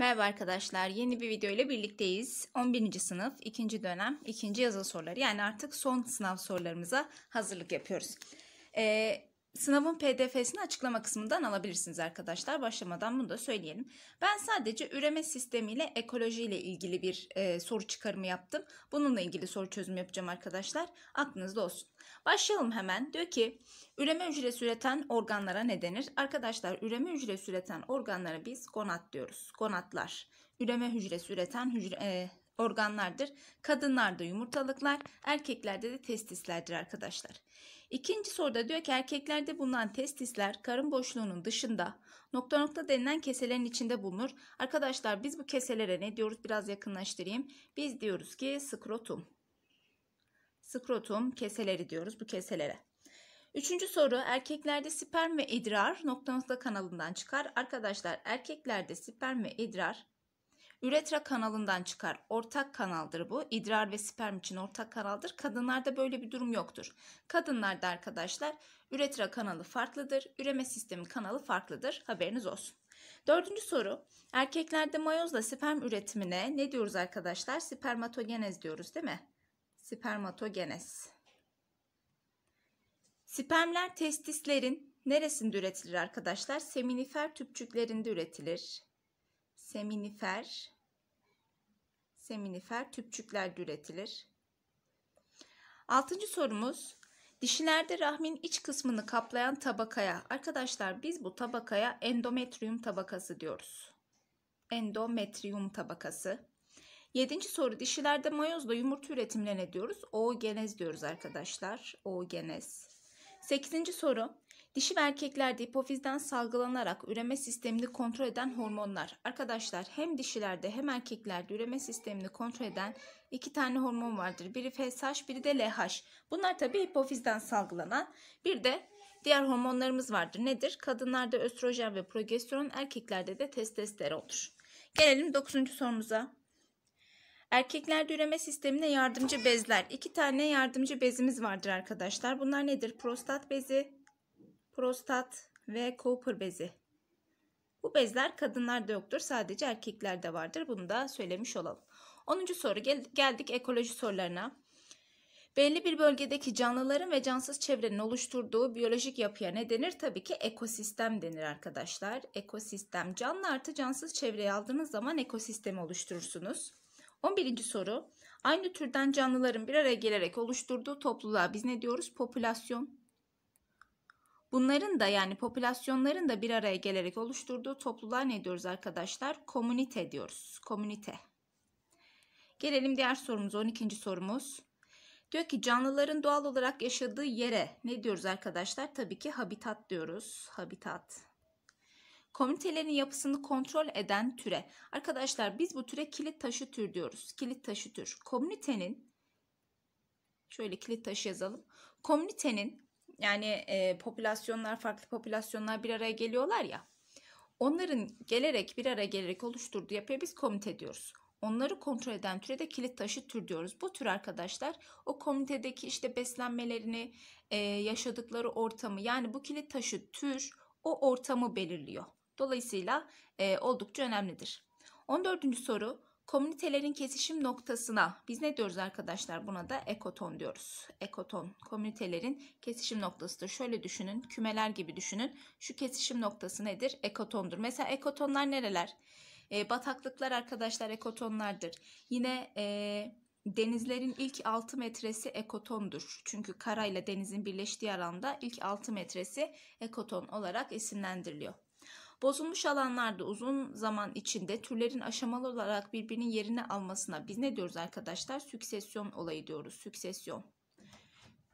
Merhaba arkadaşlar. Yeni bir video ile birlikteyiz. 11. sınıf 2. dönem 2. yazılı soruları. Yani artık son sınav sorularımıza hazırlık yapıyoruz. Ee, Sınavın PDF'sini açıklama kısmından alabilirsiniz arkadaşlar. Başlamadan bunu da söyleyelim. Ben sadece üreme sistemiyle ekolojiyle ilgili bir e, soru çıkarımı yaptım. Bununla ilgili soru çözümü yapacağım arkadaşlar. Aklınızda olsun. Başlayalım hemen. Diyor ki üreme hücresi üreten organlara ne denir? Arkadaşlar üreme hücresi üreten organlara biz gonat diyoruz. Gonatlar. Üreme hücresi üreten hücre, e, organlardır. Kadınlarda yumurtalıklar, erkeklerde de testislerdir arkadaşlar. İkinci soruda diyor ki erkeklerde bulunan testisler karın boşluğunun dışında nokta nokta denilen keselerin içinde bulunur. Arkadaşlar biz bu keselere ne diyoruz? Biraz yakınlaştırayım. Biz diyoruz ki skrotum. Skrotum keseleri diyoruz bu keselere. Üçüncü soru erkeklerde sperm ve idrar nokta nokta kanalından çıkar. Arkadaşlar erkeklerde sperm ve idrar Üretra kanalından çıkar. Ortak kanaldır bu. İdrar ve sperm için ortak kanaldır. Kadınlarda böyle bir durum yoktur. Kadınlarda arkadaşlar üretra kanalı farklıdır. Üreme sistemi kanalı farklıdır. Haberiniz olsun. Dördüncü soru. Erkeklerde mayozla sperm üretimine ne diyoruz arkadaşlar? Spermatogenez diyoruz değil mi? Spermatogenez. Spermler testislerin neresinde üretilir arkadaşlar? Seminifer tüpçüklerinde üretilir. Seminifer seminifer tüpçükler üretilir. Altıncı sorumuz dişilerde rahmin iç kısmını kaplayan tabakaya. Arkadaşlar biz bu tabakaya endometrium tabakası diyoruz. Endometrium tabakası. Yedinci soru dişilerde mayozla yumurta üretimlerine diyoruz. Oogenez diyoruz arkadaşlar. Oogenez. Sekizinci soru Dişi ve erkeklerde hipofizden salgılanarak üreme sistemini kontrol eden hormonlar. Arkadaşlar hem dişilerde hem erkeklerde üreme sistemini kontrol eden iki tane hormon vardır. Biri FSH biri de LH. Bunlar tabi hipofizden salgılanan bir de diğer hormonlarımız vardır. Nedir? Kadınlarda östrojen ve progesteron erkeklerde de testosteron olur. Gelelim 9. sorumuza. Erkeklerde üreme sistemine yardımcı bezler. İki tane yardımcı bezimiz vardır arkadaşlar. Bunlar nedir? Prostat bezi prostat ve Cooper bezi. Bu bezler kadınlarda yoktur sadece erkeklerde vardır bunu da söylemiş olalım. 10. soru gel geldik ekoloji sorularına. Belli bir bölgedeki canlıların ve cansız çevrenin oluşturduğu biyolojik yapıya ne denir? Tabii ki ekosistem denir arkadaşlar. Ekosistem canlı artı cansız çevreyi aldığınız zaman ekosistemi oluşturursunuz. 11. soru. Aynı türden canlıların bir araya gelerek oluşturduğu topluluğa biz ne diyoruz? Popülasyon. Bunların da yani popülasyonların da bir araya gelerek oluşturduğu topluluğa ne diyoruz arkadaşlar? Komünite diyoruz. Komünite. Gelelim diğer sorumuz 12. sorumuz. Diyor ki canlıların doğal olarak yaşadığı yere ne diyoruz arkadaşlar? Tabii ki habitat diyoruz. Habitat. Komünitelerin yapısını kontrol eden türe. Arkadaşlar biz bu türe kilit taşı tür diyoruz. Kilit taşı tür. Komünitenin şöyle kilit taşı yazalım. Komünitenin yani e, popülasyonlar farklı popülasyonlar bir araya geliyorlar ya. Onların gelerek bir araya gelerek oluşturduğu yapıya biz komite diyoruz. Onları kontrol eden türe de kilit taşı tür diyoruz. Bu tür arkadaşlar o komitedeki işte beslenmelerini, e, yaşadıkları ortamı yani bu kilit taşı tür o ortamı belirliyor. Dolayısıyla e, oldukça önemlidir. 14. soru Komünitelerin kesişim noktasına biz ne diyoruz arkadaşlar? Buna da ekoton diyoruz. Ekoton komünitelerin kesişim noktası da şöyle düşünün. Kümeler gibi düşünün. Şu kesişim noktası nedir? Ekotondur. Mesela ekotonlar nereler? E, bataklıklar arkadaşlar ekotonlardır. Yine e, denizlerin ilk 6 metresi ekotondur. Çünkü karayla denizin birleştiği alanda ilk 6 metresi ekoton olarak isimlendiriliyor. Bozulmuş alanlarda uzun zaman içinde türlerin aşamalı olarak birbirinin yerini almasına biz ne diyoruz arkadaşlar? Süksesyon olayı diyoruz. Süksesyon.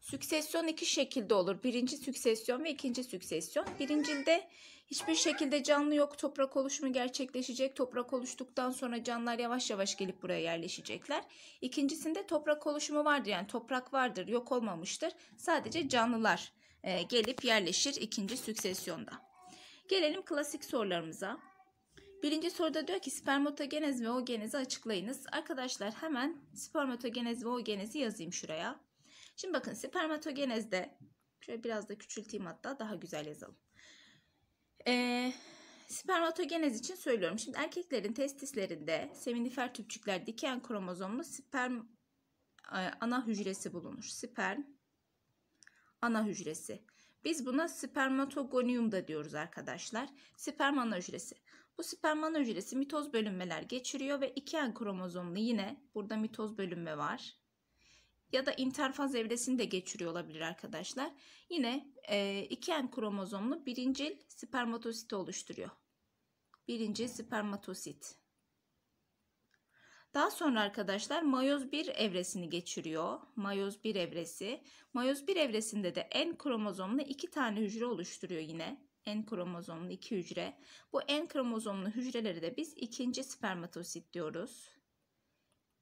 Süksesyon iki şekilde olur. Birinci süksesyon ve ikinci süksesyon. Birincilde hiçbir şekilde canlı yok. Toprak oluşumu gerçekleşecek. Toprak oluştuktan sonra canlılar yavaş yavaş gelip buraya yerleşecekler. İkincisinde toprak oluşumu vardır. Yani toprak vardır, yok olmamıştır. Sadece canlılar e, gelip yerleşir ikinci süksesyonda. Gelelim klasik sorularımıza. Birinci soruda diyor ki spermatogenez ve oogenezi açıklayınız. Arkadaşlar hemen spermatogenez ve oogenezi yazayım şuraya. Şimdi bakın spermatogenezde şöyle biraz da küçülteyim hatta daha güzel yazalım. Ee, spermatogenez için söylüyorum. Şimdi erkeklerin testislerinde seminifer tüpçükler diken kromozomlu sperm e, ana hücresi bulunur. Sperm ana hücresi. Biz buna spermatogonium da diyoruz arkadaşlar. Spermana hücresi. Bu spermana hücresi mitoz bölünmeler geçiriyor ve iki n kromozomlu yine burada mitoz bölünme var. Ya da interfaz evresini de geçiriyor olabilir arkadaşlar. Yine e, iki n kromozomlu birincil spermatosit oluşturuyor. Birinci spermatosit. Daha sonra arkadaşlar mayoz 1 evresini geçiriyor. Mayoz 1 evresi. Mayoz 1 evresinde de en kromozomlu 2 tane hücre oluşturuyor yine. En kromozomlu 2 hücre. Bu en kromozomlu hücreleri de biz ikinci spermatosit diyoruz.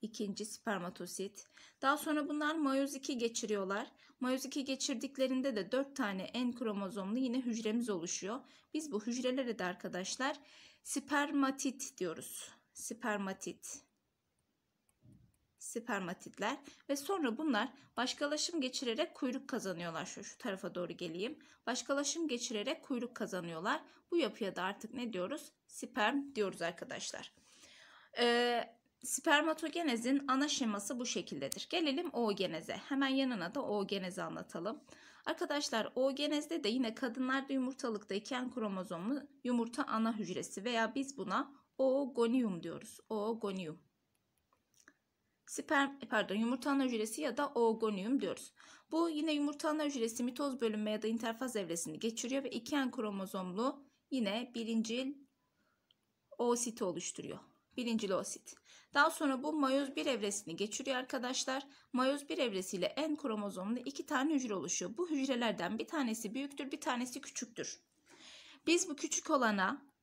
İkinci spermatosit. Daha sonra bunlar mayoz 2 geçiriyorlar. Mayoz 2 geçirdiklerinde de 4 tane en kromozomlu yine hücremiz oluşuyor. Biz bu hücrelere de arkadaşlar spermatit diyoruz. Spermatit spermatitler ve sonra bunlar başkalaşım geçirerek kuyruk kazanıyorlar. Şu, şu tarafa doğru geleyim. Başkalaşım geçirerek kuyruk kazanıyorlar. Bu yapıya da artık ne diyoruz? Sperm diyoruz arkadaşlar. Ee, spermatogenezin ana şeması bu şekildedir. Gelelim oogeneze. Hemen yanına da oogenezi anlatalım. Arkadaşlar oogenezde de yine kadınlarda yumurtalıkta yumurtalıktayken kromozomu yumurta ana hücresi veya biz buna oogonium diyoruz. Oogonium sperm e, pardon yumurta ana hücresi ya da oogonium diyoruz. Bu yine yumurta ana hücresi mitoz bölünme ya da interfaz evresini geçiriyor ve iki en kromozomlu yine birincil oosit oluşturuyor. Birincil oosit. Daha sonra bu mayoz 1 evresini geçiriyor arkadaşlar. Mayoz 1 evresiyle en kromozomlu iki tane hücre oluşuyor. Bu hücrelerden bir tanesi büyüktür, bir tanesi küçüktür. Biz bu küçük olana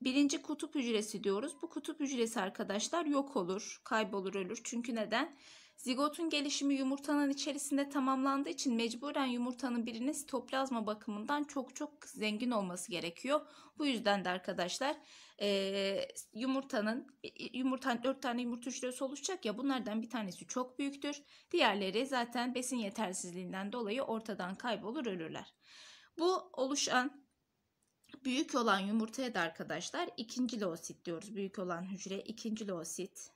Birinci kutup hücresi diyoruz. Bu kutup hücresi arkadaşlar yok olur, kaybolur, ölür. Çünkü neden? Zigotun gelişimi yumurtanın içerisinde tamamlandığı için mecburen yumurtanın birinin sitoplazma bakımından çok çok zengin olması gerekiyor. Bu yüzden de arkadaşlar e, yumurtanın yumurtan 4 tane yumurta hücresi oluşacak ya bunlardan bir tanesi çok büyüktür. Diğerleri zaten besin yetersizliğinden dolayı ortadan kaybolur ölürler. Bu oluşan Büyük olan yumurtaya da arkadaşlar ikinci loosit diyoruz. Büyük olan hücre ikinci loosit.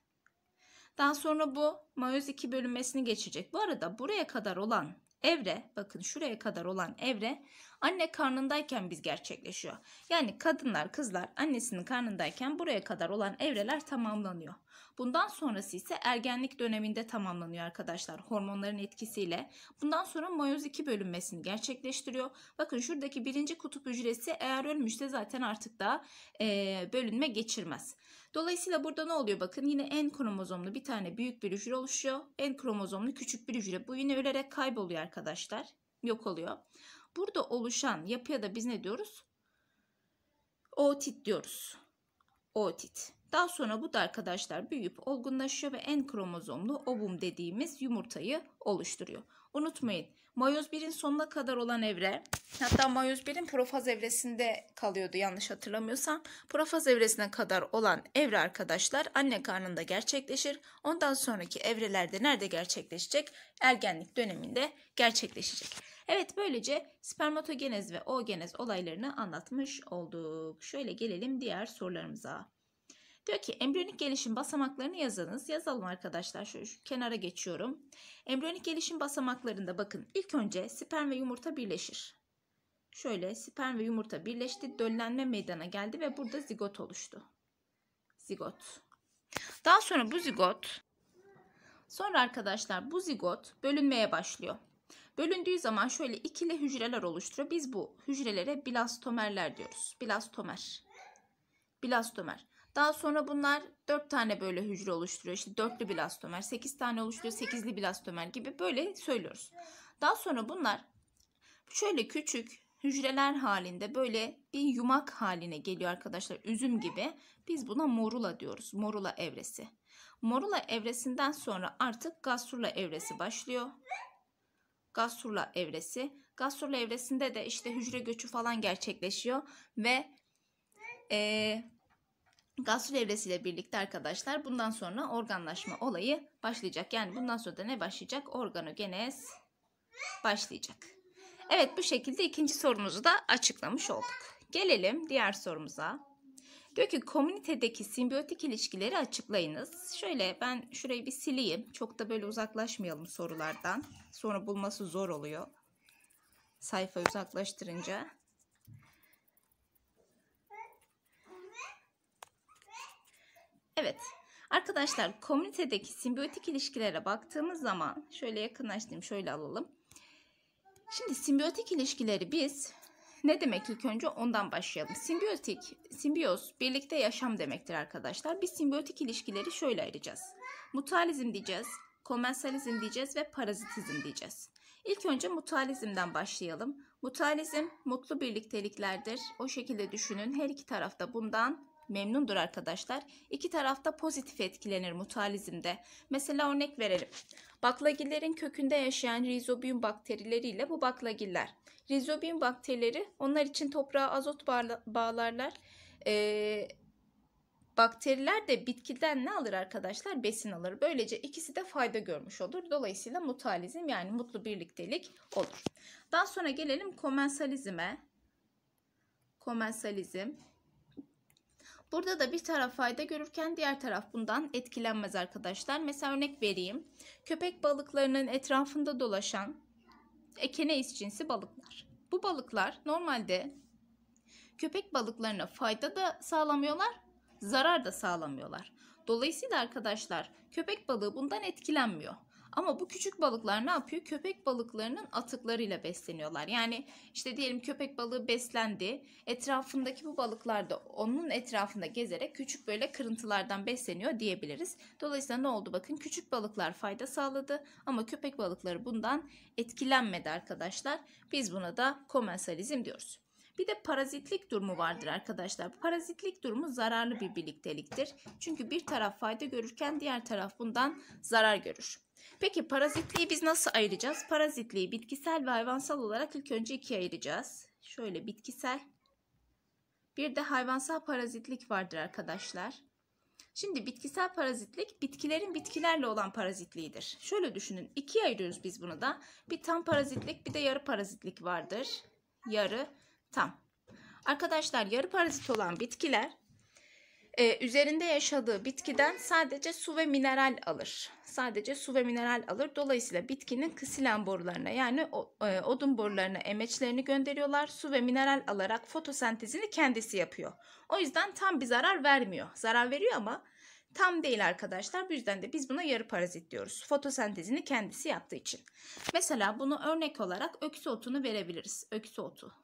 Daha sonra bu mayoz 2 bölünmesini geçecek. Bu arada buraya kadar olan evre bakın şuraya kadar olan evre anne karnındayken biz gerçekleşiyor. Yani kadınlar, kızlar annesinin karnındayken buraya kadar olan evreler tamamlanıyor. Bundan sonrası ise ergenlik döneminde tamamlanıyor arkadaşlar hormonların etkisiyle. Bundan sonra mayoz 2 bölünmesini gerçekleştiriyor. Bakın şuradaki birinci kutup hücresi eğer ölmüşse zaten artık da e, bölünme geçirmez. Dolayısıyla burada ne oluyor bakın yine en kromozomlu bir tane büyük bir hücre oluşuyor. En kromozomlu küçük bir hücre bu yine ölerek kayboluyor arkadaşlar yok oluyor. Burada oluşan yapıya da biz ne diyoruz? Otit diyoruz. Otit. Daha sonra bu da arkadaşlar büyüyüp olgunlaşıyor ve en kromozomlu obum dediğimiz yumurtayı oluşturuyor. Unutmayın Mayoz 1'in sonuna kadar olan evre hatta Mayoz 1'in profaz evresinde kalıyordu yanlış hatırlamıyorsam. Profaz evresine kadar olan evre arkadaşlar anne karnında gerçekleşir. Ondan sonraki evrelerde nerede gerçekleşecek? Ergenlik döneminde gerçekleşecek. Evet böylece spermatogenez ve oogenez olaylarını anlatmış olduk. Şöyle gelelim diğer sorularımıza. Diyor ki embriyonik gelişim basamaklarını yazınız. Yazalım arkadaşlar. Şu, şu kenara geçiyorum. Embriyonik gelişim basamaklarında bakın ilk önce sperm ve yumurta birleşir. Şöyle sperm ve yumurta birleşti. Döllenme meydana geldi ve burada zigot oluştu. Zigot. Daha sonra bu zigot sonra arkadaşlar bu zigot bölünmeye başlıyor. Bölündüğü zaman şöyle ikili hücreler oluşturuyor. Biz bu hücrelere blastomerler diyoruz. Blastomer. Blastomer. Daha sonra bunlar 4 tane böyle hücre oluşturuyor. İşte dörtlü blastomer, 8 tane oluşturuyor, 8'li blastomer gibi böyle söylüyoruz. Daha sonra bunlar şöyle küçük hücreler halinde böyle bir yumak haline geliyor arkadaşlar. Üzüm gibi. Biz buna morula diyoruz. Morula evresi. Morula evresinden sonra artık gastrula evresi başlıyor. Gastrula evresi. Gastrula evresinde de işte hücre göçü falan gerçekleşiyor ve e, Gastro evresiyle birlikte arkadaşlar bundan sonra organlaşma olayı başlayacak. Yani bundan sonra da ne başlayacak? Organogenez başlayacak. Evet bu şekilde ikinci sorumuzu da açıklamış olduk. Gelelim diğer sorumuza. Diyor ki komünitedeki simbiyotik ilişkileri açıklayınız. Şöyle ben şurayı bir sileyim. Çok da böyle uzaklaşmayalım sorulardan. Sonra bulması zor oluyor. Sayfa uzaklaştırınca. Evet. Arkadaşlar komünitedeki simbiyotik ilişkilere baktığımız zaman şöyle yakınlaştırayım şöyle alalım. Şimdi simbiyotik ilişkileri biz ne demek ilk önce ondan başlayalım. Simbiyotik, simbiyoz birlikte yaşam demektir arkadaşlar. Biz simbiyotik ilişkileri şöyle ayıracağız. Mutualizm diyeceğiz, komensalizm diyeceğiz ve parazitizm diyeceğiz. İlk önce mutualizmden başlayalım. Mutualizm mutlu birlikteliklerdir. O şekilde düşünün. Her iki tarafta bundan memnundur arkadaşlar. İki tarafta pozitif etkilenir mutualizmde. Mesela örnek verelim. Baklagillerin kökünde yaşayan rizobiyum bakterileriyle bu baklagiller. Rizobiyum bakterileri onlar için toprağa azot bağlarlar. Ee, bakteriler de bitkiden ne alır arkadaşlar? Besin alır. Böylece ikisi de fayda görmüş olur. Dolayısıyla mutualizm yani mutlu birliktelik olur. Daha sonra gelelim komensalizme. Komensalizm. Burada da bir taraf fayda görürken diğer taraf bundan etkilenmez arkadaşlar. Mesela örnek vereyim. Köpek balıklarının etrafında dolaşan ekeneis cinsi balıklar. Bu balıklar normalde köpek balıklarına fayda da sağlamıyorlar, zarar da sağlamıyorlar. Dolayısıyla arkadaşlar köpek balığı bundan etkilenmiyor. Ama bu küçük balıklar ne yapıyor? Köpek balıklarının atıklarıyla besleniyorlar. Yani işte diyelim köpek balığı beslendi. Etrafındaki bu balıklar da onun etrafında gezerek küçük böyle kırıntılardan besleniyor diyebiliriz. Dolayısıyla ne oldu? Bakın küçük balıklar fayda sağladı ama köpek balıkları bundan etkilenmedi arkadaşlar. Biz buna da komensalizm diyoruz. Bir de parazitlik durumu vardır arkadaşlar. Parazitlik durumu zararlı bir birlikteliktir. Çünkü bir taraf fayda görürken diğer taraf bundan zarar görür. Peki parazitliği biz nasıl ayıracağız? Parazitliği bitkisel ve hayvansal olarak ilk önce ikiye ayıracağız. Şöyle bitkisel. Bir de hayvansal parazitlik vardır arkadaşlar. Şimdi bitkisel parazitlik bitkilerin bitkilerle olan parazitliğidir. Şöyle düşünün ikiye ayırıyoruz biz bunu da. Bir tam parazitlik bir de yarı parazitlik vardır. Yarı Tam. Arkadaşlar yarı parazit olan bitkiler e, üzerinde yaşadığı bitkiden sadece su ve mineral alır. Sadece su ve mineral alır. Dolayısıyla bitkinin kısilen borularına yani o, e, odun borularına emeçlerini gönderiyorlar. Su ve mineral alarak fotosentezini kendisi yapıyor. O yüzden tam bir zarar vermiyor. Zarar veriyor ama tam değil arkadaşlar. Bu yüzden de biz buna yarı parazit diyoruz. Fotosentezini kendisi yaptığı için. Mesela bunu örnek olarak öksü otunu verebiliriz. Öksü otu.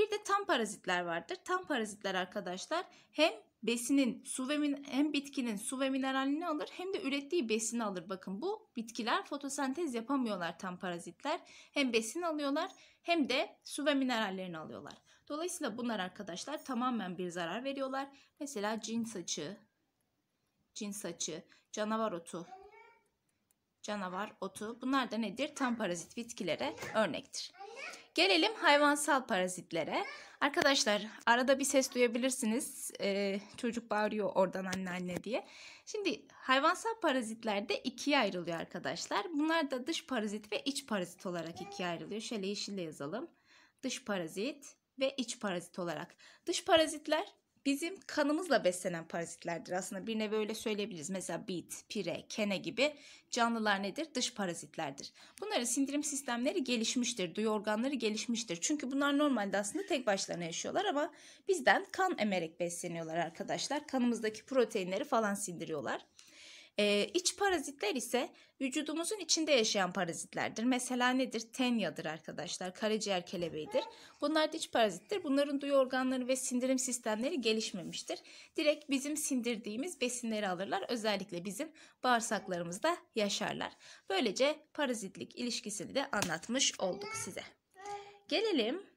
Bir de tam parazitler vardır. Tam parazitler arkadaşlar hem besinin su ve min hem bitkinin su ve mineralini alır hem de ürettiği besini alır. Bakın bu bitkiler fotosentez yapamıyorlar tam parazitler. Hem besin alıyorlar hem de su ve minerallerini alıyorlar. Dolayısıyla bunlar arkadaşlar tamamen bir zarar veriyorlar. Mesela cin saçı, cin saçı, canavar otu, canavar otu bunlar da nedir? Tam parazit bitkilere örnektir. Gelelim hayvansal parazitlere. Arkadaşlar arada bir ses duyabilirsiniz. Ee, çocuk bağırıyor oradan anne anne diye. Şimdi hayvansal parazitler de ikiye ayrılıyor arkadaşlar. Bunlar da dış parazit ve iç parazit olarak ikiye ayrılıyor. Şöyle yeşille yazalım. Dış parazit ve iç parazit olarak. Dış parazitler bizim kanımızla beslenen parazitlerdir. Aslında bir nevi öyle söyleyebiliriz. Mesela bit, pire, kene gibi canlılar nedir? Dış parazitlerdir. Bunların sindirim sistemleri gelişmiştir, duyu organları gelişmiştir. Çünkü bunlar normalde aslında tek başlarına yaşıyorlar ama bizden kan emerek besleniyorlar arkadaşlar. Kanımızdaki proteinleri falan sindiriyorlar. Ee, iç parazitler ise vücudumuzun içinde yaşayan parazitlerdir. Mesela nedir? Tenyadır arkadaşlar, karaciğer kelebeğidir. Bunlar da iç parazittir. Bunların duyu organları ve sindirim sistemleri gelişmemiştir. Direkt bizim sindirdiğimiz besinleri alırlar. Özellikle bizim bağırsaklarımızda yaşarlar. Böylece parazitlik ilişkisini de anlatmış olduk size. Gelelim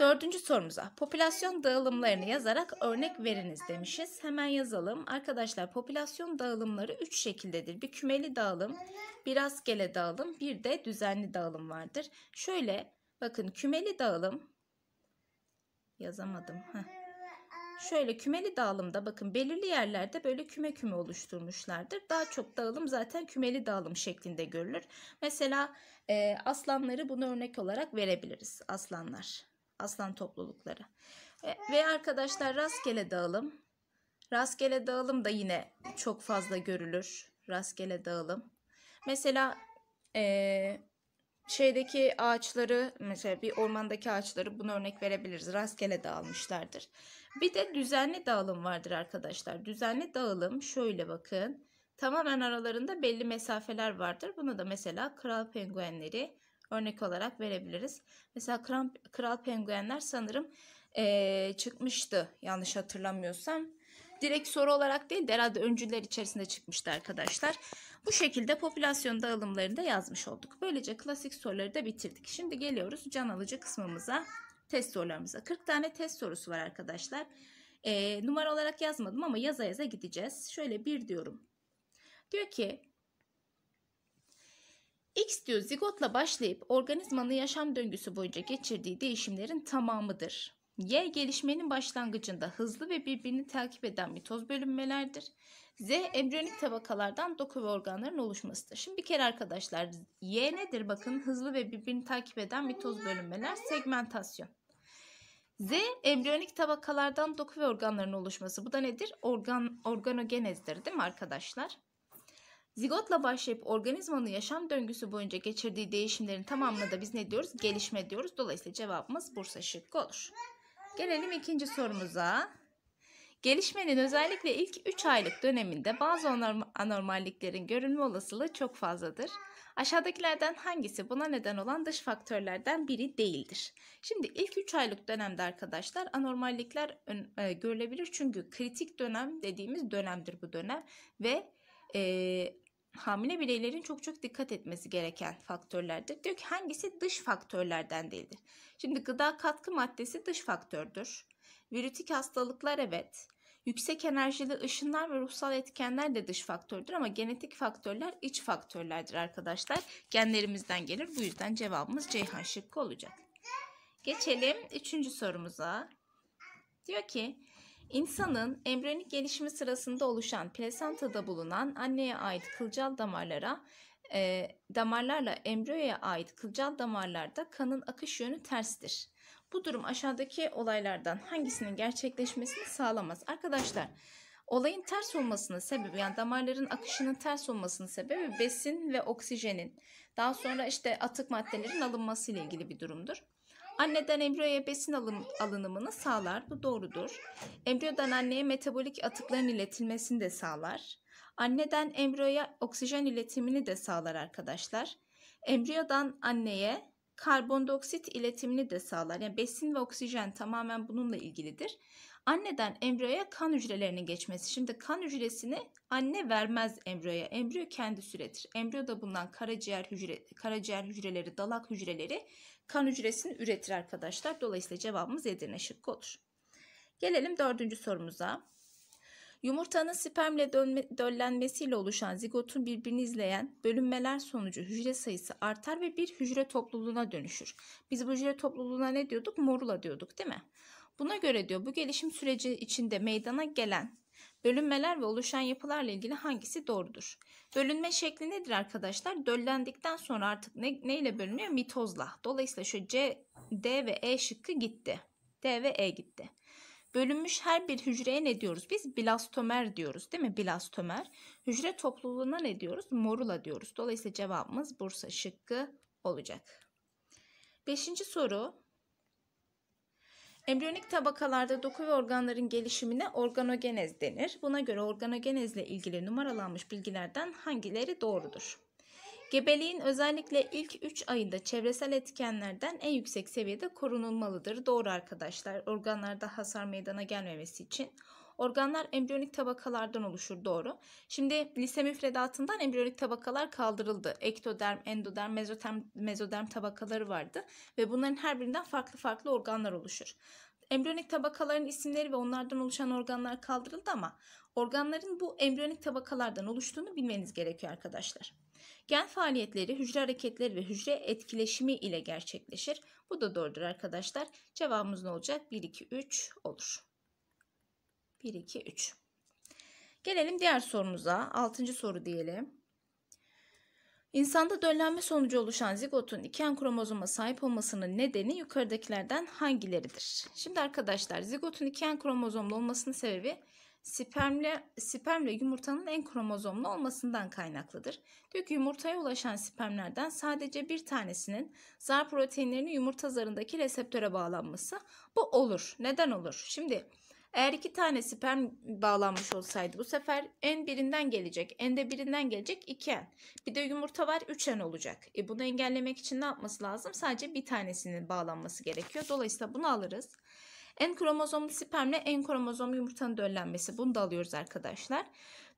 Dördüncü sorumuza popülasyon dağılımlarını yazarak örnek veriniz demişiz. Hemen yazalım. Arkadaşlar popülasyon dağılımları üç şekildedir. Bir kümeli dağılım, bir rastgele dağılım, bir de düzenli dağılım vardır. Şöyle bakın kümeli dağılım yazamadım. Heh. Şöyle kümeli dağılımda bakın belirli yerlerde böyle küme küme oluşturmuşlardır. Daha çok dağılım zaten kümeli dağılım şeklinde görülür. Mesela e, aslanları bunu örnek olarak verebiliriz. Aslanlar aslan toplulukları. Ve, ve arkadaşlar rastgele dağılım. Rastgele dağılım da yine çok fazla görülür. Rastgele dağılım. Mesela e, şeydeki ağaçları mesela bir ormandaki ağaçları bunu örnek verebiliriz. Rastgele dağılmışlardır. Bir de düzenli dağılım vardır arkadaşlar. Düzenli dağılım şöyle bakın. Tamamen aralarında belli mesafeler vardır. Bunu da mesela kral penguenleri örnek olarak verebiliriz. Mesela Kral, Kral Penguenler sanırım ee, çıkmıştı yanlış hatırlamıyorsam. Direkt soru olarak değil de herhalde öncüler içerisinde çıkmıştı arkadaşlar. Bu şekilde popülasyon dağılımlarını da yazmış olduk. Böylece klasik soruları da bitirdik. Şimdi geliyoruz can alıcı kısmımıza. Test sorularımıza. 40 tane test sorusu var arkadaşlar. E, numara olarak yazmadım ama yaza yaza gideceğiz. Şöyle bir diyorum. Diyor ki X diyor zigotla başlayıp organizmanın yaşam döngüsü boyunca geçirdiği değişimlerin tamamıdır. Y gelişmenin başlangıcında hızlı ve birbirini takip eden mitoz bölünmelerdir. Z embriyonik tabakalardan doku ve organların oluşmasıdır. Şimdi bir kere arkadaşlar Y nedir? Bakın hızlı ve birbirini takip eden mitoz bölünmeler segmentasyon. Z embriyonik tabakalardan doku ve organların oluşması. Bu da nedir? Organ organogenezdir değil mi arkadaşlar? Zigotla başlayıp organizmanın yaşam döngüsü boyunca geçirdiği değişimlerin tamamına da biz ne diyoruz? Gelişme diyoruz. Dolayısıyla cevabımız Bursa şıkkı olur. Gelelim ikinci sorumuza. Gelişmenin özellikle ilk 3 aylık döneminde bazı anormalliklerin görünme olasılığı çok fazladır. Aşağıdakilerden hangisi buna neden olan dış faktörlerden biri değildir? Şimdi ilk 3 aylık dönemde arkadaşlar anormallikler e, görülebilir çünkü kritik dönem dediğimiz dönemdir bu dönem ve e, hamile bireylerin çok çok dikkat etmesi gereken faktörlerdir. Diyor ki hangisi dış faktörlerden değildir? Şimdi gıda katkı maddesi dış faktördür. Virütik hastalıklar evet. Yüksek enerjili ışınlar ve ruhsal etkenler de dış faktördür ama genetik faktörler iç faktörlerdir arkadaşlar. Genlerimizden gelir. Bu yüzden cevabımız Ceyhan şıkkı olacak. Geçelim üçüncü sorumuza. Diyor ki İnsanın embriyonik gelişimi sırasında oluşan plasentada bulunan anneye ait kılcal damarlara e, damarlarla embriyoya ait kılcal damarlarda kanın akış yönü terstir. Bu durum aşağıdaki olaylardan hangisinin gerçekleşmesini sağlamaz? Arkadaşlar olayın ters olmasının sebebi yani damarların akışının ters olmasının sebebi besin ve oksijenin daha sonra işte atık maddelerin alınması ile ilgili bir durumdur. Anneden embriyoya besin alım, alınımını sağlar. Bu doğrudur. Embriyodan anneye metabolik atıkların iletilmesini de sağlar. Anneden embriyoya oksijen iletimini de sağlar arkadaşlar. Embriyodan anneye karbondioksit iletimini de sağlar. Yani besin ve oksijen tamamen bununla ilgilidir. Anneden embriyoya kan hücrelerinin geçmesi. Şimdi kan hücresini anne vermez embriyoya. Embriyo kendi üretir. Embriyo da bundan karaciğer, hücre, karaciğer hücreleri, dalak hücreleri kan hücresini üretir arkadaşlar. Dolayısıyla cevabımız Edirne şıkkı olur. Gelelim dördüncü sorumuza. Yumurtanın spermle dönme, döllenmesiyle oluşan zigotun birbirini izleyen bölünmeler sonucu hücre sayısı artar ve bir hücre topluluğuna dönüşür. Biz bu hücre topluluğuna ne diyorduk? Morula diyorduk değil mi? Buna göre diyor bu gelişim süreci içinde meydana gelen bölünmeler ve oluşan yapılarla ilgili hangisi doğrudur? Bölünme şekli nedir arkadaşlar? Döllendikten sonra artık ne, neyle bölünüyor? Mitozla. Dolayısıyla şu C, D ve E şıkkı gitti. D ve E gitti. Bölünmüş her bir hücreye ne diyoruz? Biz blastomer diyoruz değil mi? Blastomer. Hücre topluluğuna ne diyoruz? Morula diyoruz. Dolayısıyla cevabımız Bursa şıkkı olacak. Beşinci soru Embriyonik tabakalarda doku ve organların gelişimine organogenez denir. Buna göre organogenezle ilgili numaralanmış bilgilerden hangileri doğrudur? Gebeliğin özellikle ilk 3 ayında çevresel etkenlerden en yüksek seviyede korunulmalıdır. Doğru arkadaşlar organlarda hasar meydana gelmemesi için Organlar embriyonik tabakalardan oluşur doğru. Şimdi lise müfredatından embriyonik tabakalar kaldırıldı. Ektoderm, endoderm, mezoderm, mezoderm tabakaları vardı ve bunların her birinden farklı farklı organlar oluşur. Embriyonik tabakaların isimleri ve onlardan oluşan organlar kaldırıldı ama organların bu embriyonik tabakalardan oluştuğunu bilmeniz gerekiyor arkadaşlar. Gen faaliyetleri hücre hareketleri ve hücre etkileşimi ile gerçekleşir. Bu da doğrudur arkadaşlar. Cevabımız ne olacak? 1, 2, 3 olur. 1, 2, 3. Gelelim diğer sorumuza. 6. soru diyelim. İnsanda döllenme sonucu oluşan zigotun iki en kromozoma sahip olmasının nedeni yukarıdakilerden hangileridir? Şimdi arkadaşlar zigotun iki en kromozomlu olmasının sebebi spermle, spermle yumurtanın en kromozomlu olmasından kaynaklıdır. Çünkü yumurtaya ulaşan spermlerden sadece bir tanesinin zar proteinlerini yumurta zarındaki reseptöre bağlanması. Bu olur. Neden olur? Şimdi eğer iki tane sperm bağlanmış olsaydı bu sefer en birinden gelecek. En de birinden gelecek 2n. Bir de yumurta var 3n olacak. E bunu engellemek için ne yapması lazım? Sadece bir tanesinin bağlanması gerekiyor. Dolayısıyla bunu alırız. En kromozomlu spermle en kromozom yumurtanın döllenmesi. Bunu da alıyoruz arkadaşlar.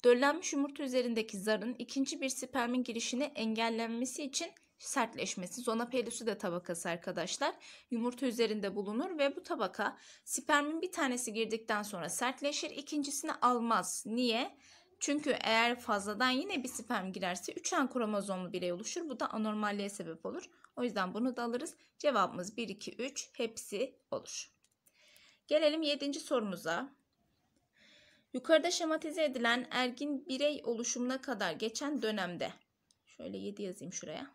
Döllenmiş yumurta üzerindeki zarın ikinci bir spermin girişini engellenmesi için sertleşmesi zona pellucida tabakası arkadaşlar yumurta üzerinde bulunur ve bu tabaka spermin bir tanesi girdikten sonra sertleşir ikincisini almaz. Niye? Çünkü eğer fazladan yine bir sperm girerse üçen kromozomlu birey oluşur. Bu da anormalliğe sebep olur. O yüzden bunu da alırız. Cevabımız 1, 2, 3 hepsi olur. Gelelim 7. sorumuza. Yukarıda şematize edilen ergin birey oluşumuna kadar geçen dönemde şöyle 7 yazayım şuraya.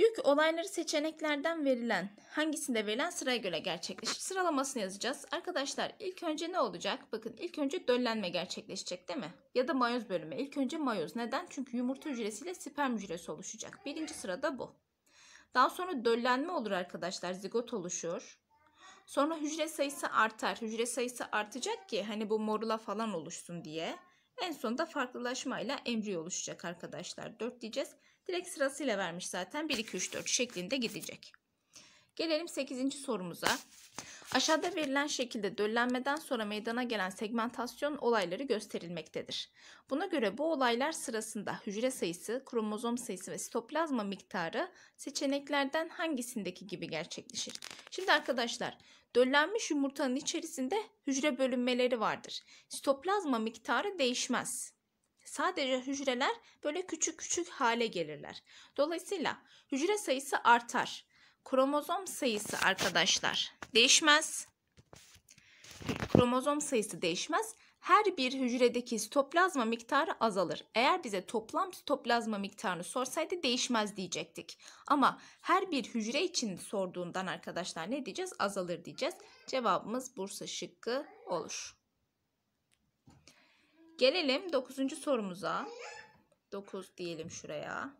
Diyor ki olayları seçeneklerden verilen hangisinde verilen sıraya göre gerçekleşir. Sıralamasını yazacağız. Arkadaşlar ilk önce ne olacak? Bakın ilk önce döllenme gerçekleşecek değil mi? Ya da mayoz bölümü. İlk önce mayoz. Neden? Çünkü yumurta hücresiyle sperm hücresi oluşacak. Birinci sırada bu. Daha sonra döllenme olur arkadaşlar. Zigot oluşur. Sonra hücre sayısı artar. Hücre sayısı artacak ki hani bu morula falan oluşsun diye. En sonunda farklılaşmayla embriyo oluşacak arkadaşlar. 4 diyeceğiz. Direkt sırasıyla vermiş zaten 1, 2, 3, 4 şeklinde gidecek. Gelelim 8. sorumuza. Aşağıda verilen şekilde döllenmeden sonra meydana gelen segmentasyon olayları gösterilmektedir. Buna göre bu olaylar sırasında hücre sayısı, kromozom sayısı ve sitoplazma miktarı seçeneklerden hangisindeki gibi gerçekleşir? Şimdi arkadaşlar döllenmiş yumurtanın içerisinde hücre bölünmeleri vardır. Sitoplazma miktarı değişmez. Sadece hücreler böyle küçük küçük hale gelirler. Dolayısıyla hücre sayısı artar. Kromozom sayısı arkadaşlar değişmez. Kromozom sayısı değişmez. Her bir hücredeki stoplazma miktarı azalır. Eğer bize toplam stoplazma miktarını sorsaydı değişmez diyecektik. Ama her bir hücre için sorduğundan arkadaşlar ne diyeceğiz? Azalır diyeceğiz. Cevabımız Bursa şıkkı olur. Gelelim 9. sorumuza. 9 diyelim şuraya.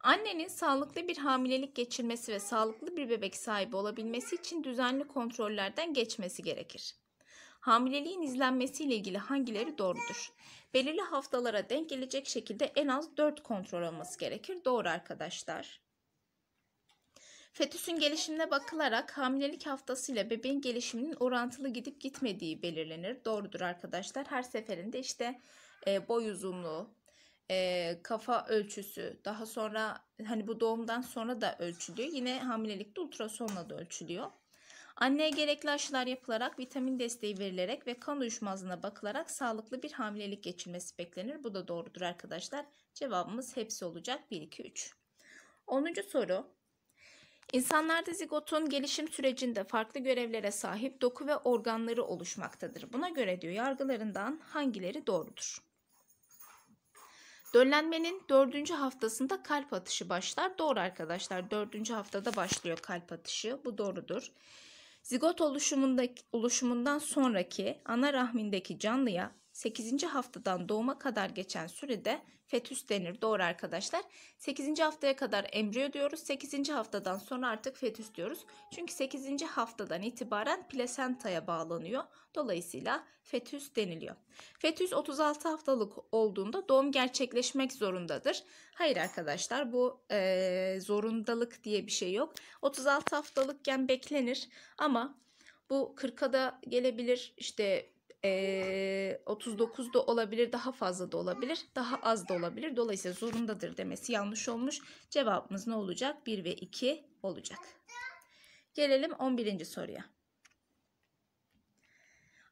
Annenin sağlıklı bir hamilelik geçirmesi ve sağlıklı bir bebek sahibi olabilmesi için düzenli kontrollerden geçmesi gerekir. Hamileliğin izlenmesi ile ilgili hangileri doğrudur? Belirli haftalara denk gelecek şekilde en az 4 kontrol olması gerekir. Doğru arkadaşlar. Fetüsün gelişimine bakılarak hamilelik haftasıyla bebeğin gelişiminin orantılı gidip gitmediği belirlenir. Doğrudur arkadaşlar. Her seferinde işte e, boy uzunluğu, e, kafa ölçüsü, daha sonra hani bu doğumdan sonra da ölçülüyor. Yine hamilelikte ultrasonla da ölçülüyor. Anneye gerekli aşılar yapılarak, vitamin desteği verilerek ve kan uyuşmazlığına bakılarak sağlıklı bir hamilelik geçirmesi beklenir. Bu da doğrudur arkadaşlar. Cevabımız hepsi olacak. 1, 2, 3. 10. soru. İnsanlarda zigotun gelişim sürecinde farklı görevlere sahip doku ve organları oluşmaktadır. Buna göre diyor yargılarından hangileri doğrudur? Döllenmenin dördüncü haftasında kalp atışı başlar. Doğru arkadaşlar dördüncü haftada başlıyor kalp atışı. Bu doğrudur. Zigot oluşumundaki, oluşumundan sonraki ana rahmindeki canlıya 8. haftadan doğuma kadar geçen sürede fetüs denir. Doğru arkadaşlar. 8. haftaya kadar embriyo diyoruz. 8. haftadan sonra artık fetüs diyoruz. Çünkü 8. haftadan itibaren plasentaya bağlanıyor. Dolayısıyla fetüs deniliyor. Fetüs 36 haftalık olduğunda doğum gerçekleşmek zorundadır. Hayır arkadaşlar bu e, zorundalık diye bir şey yok. 36 haftalıkken beklenir ama bu 40'a da gelebilir işte e, 39 da olabilir, daha fazla da olabilir, daha az da olabilir. Dolayısıyla zorundadır demesi yanlış olmuş. Cevabımız ne olacak? 1 ve 2 olacak. Gelelim 11. soruya.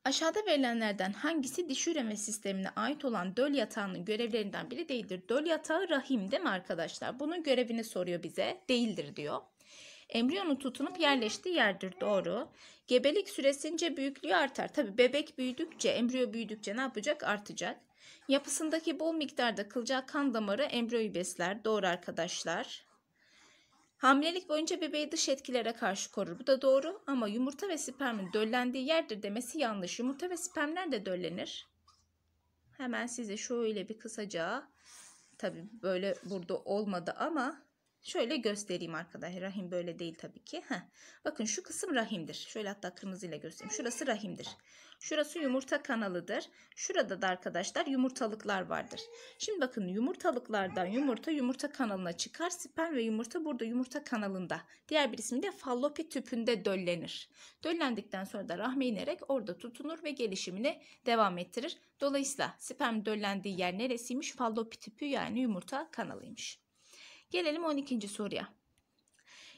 Aşağıda verilenlerden hangisi diş üreme sistemine ait olan döl yatağının görevlerinden biri değildir? Döl yatağı rahim değil mi arkadaşlar? Bunun görevini soruyor bize. Değildir diyor. Embriyonun tutunup yerleştiği yerdir doğru. Gebelik süresince büyüklüğü artar. Tabi bebek büyüdükçe, embriyo büyüdükçe ne yapacak? Artacak. Yapısındaki bol miktarda kılcal kan damarı embriyoyu besler. Doğru arkadaşlar. Hamilelik boyunca bebeği dış etkilere karşı korur. Bu da doğru ama yumurta ve spermin döllendiği yerdir demesi yanlış. Yumurta ve spermler de döllenir. Hemen size şöyle bir kısaca tabi böyle burada olmadı ama Şöyle göstereyim arkadaşlar. Rahim böyle değil tabii ki. Heh. Bakın şu kısım rahimdir. Şöyle hatta kırmızıyla göstereyim. Şurası rahimdir. Şurası yumurta kanalıdır. Şurada da arkadaşlar yumurtalıklar vardır. Şimdi bakın yumurtalıklardan yumurta yumurta kanalına çıkar. Sperm ve yumurta burada yumurta kanalında. Diğer bir ismi de fallopi tüpünde döllenir. Döllendikten sonra da rahme inerek orada tutunur ve gelişimini devam ettirir. Dolayısıyla sperm döllendiği yer neresiymiş? Fallopi tüpü yani yumurta kanalıymış. Gelelim 12. soruya.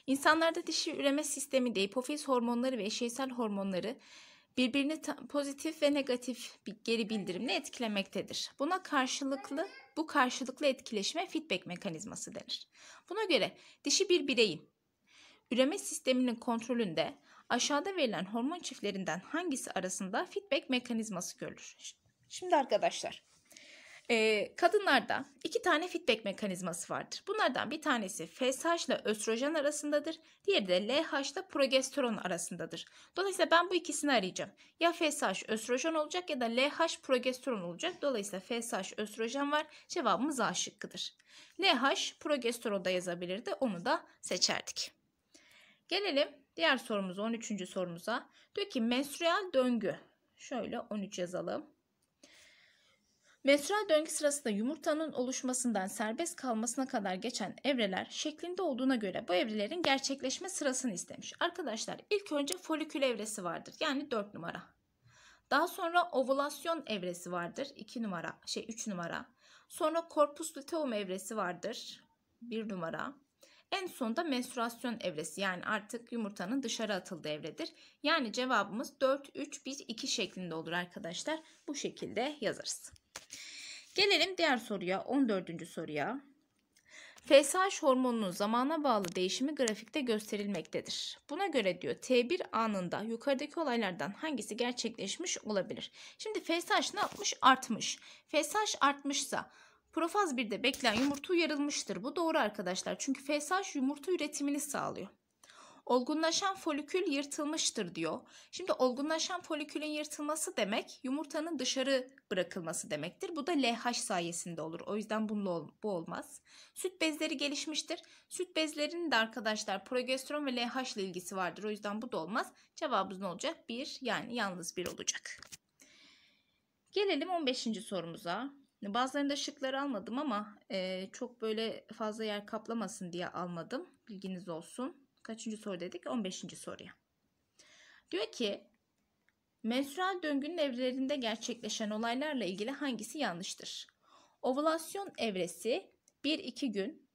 İnsanlarda dişi üreme sistemi de hipofiz hormonları ve eşeysel hormonları birbirini pozitif ve negatif bir geri bildirimle etkilemektedir. Buna karşılıklı bu karşılıklı etkileşime feedback mekanizması denir. Buna göre dişi bir bireyin üreme sisteminin kontrolünde aşağıda verilen hormon çiftlerinden hangisi arasında feedback mekanizması görülür? Şimdi arkadaşlar ee, kadınlarda iki tane feedback mekanizması vardır. Bunlardan bir tanesi FSH ile östrojen arasındadır. Diğeri de LH ile progesteron arasındadır. Dolayısıyla ben bu ikisini arayacağım. Ya FSH östrojen olacak ya da LH progesteron olacak. Dolayısıyla FSH östrojen var. Cevabımız A şıkkıdır. LH progesteron da yazabilirdi. Onu da seçerdik. Gelelim diğer sorumuza 13. sorumuza. Diyor ki menstrüel döngü. Şöyle 13 yazalım. Menstrual döngü sırasında yumurtanın oluşmasından serbest kalmasına kadar geçen evreler şeklinde olduğuna göre bu evrelerin gerçekleşme sırasını istemiş. Arkadaşlar ilk önce folikül evresi vardır. Yani 4 numara. Daha sonra ovulasyon evresi vardır. 2 numara, şey 3 numara. Sonra korpus luteum evresi vardır. 1 numara. En sonunda menstruasyon evresi yani artık yumurtanın dışarı atıldığı evredir. Yani cevabımız 4 3 1 2 şeklinde olur arkadaşlar. Bu şekilde yazarız. Gelelim diğer soruya 14. soruya. FSH hormonunun zamana bağlı değişimi grafikte gösterilmektedir. Buna göre diyor T1 anında yukarıdaki olaylardan hangisi gerçekleşmiş olabilir? Şimdi FSH ne yapmış? Artmış. FSH artmışsa profaz 1'de bekleyen yumurta uyarılmıştır. Bu doğru arkadaşlar. Çünkü FSH yumurta üretimini sağlıyor. Olgunlaşan folikül yırtılmıştır diyor. Şimdi olgunlaşan folikülün yırtılması demek yumurtanın dışarı bırakılması demektir. Bu da LH sayesinde olur. O yüzden bununla bu olmaz. Süt bezleri gelişmiştir. Süt bezlerinin de arkadaşlar progesteron ve LH ile ilgisi vardır. O yüzden bu da olmaz. Cevabımız ne olacak? 1 yani yalnız 1 olacak. Gelelim 15. sorumuza. Bazılarında şıkları almadım ama e, çok böyle fazla yer kaplamasın diye almadım. Bilginiz olsun kaçıncı soru dedik? 15. soruya. Diyor ki menstrual döngünün evrelerinde gerçekleşen olaylarla ilgili hangisi yanlıştır? Ovulasyon evresi 1-2 gün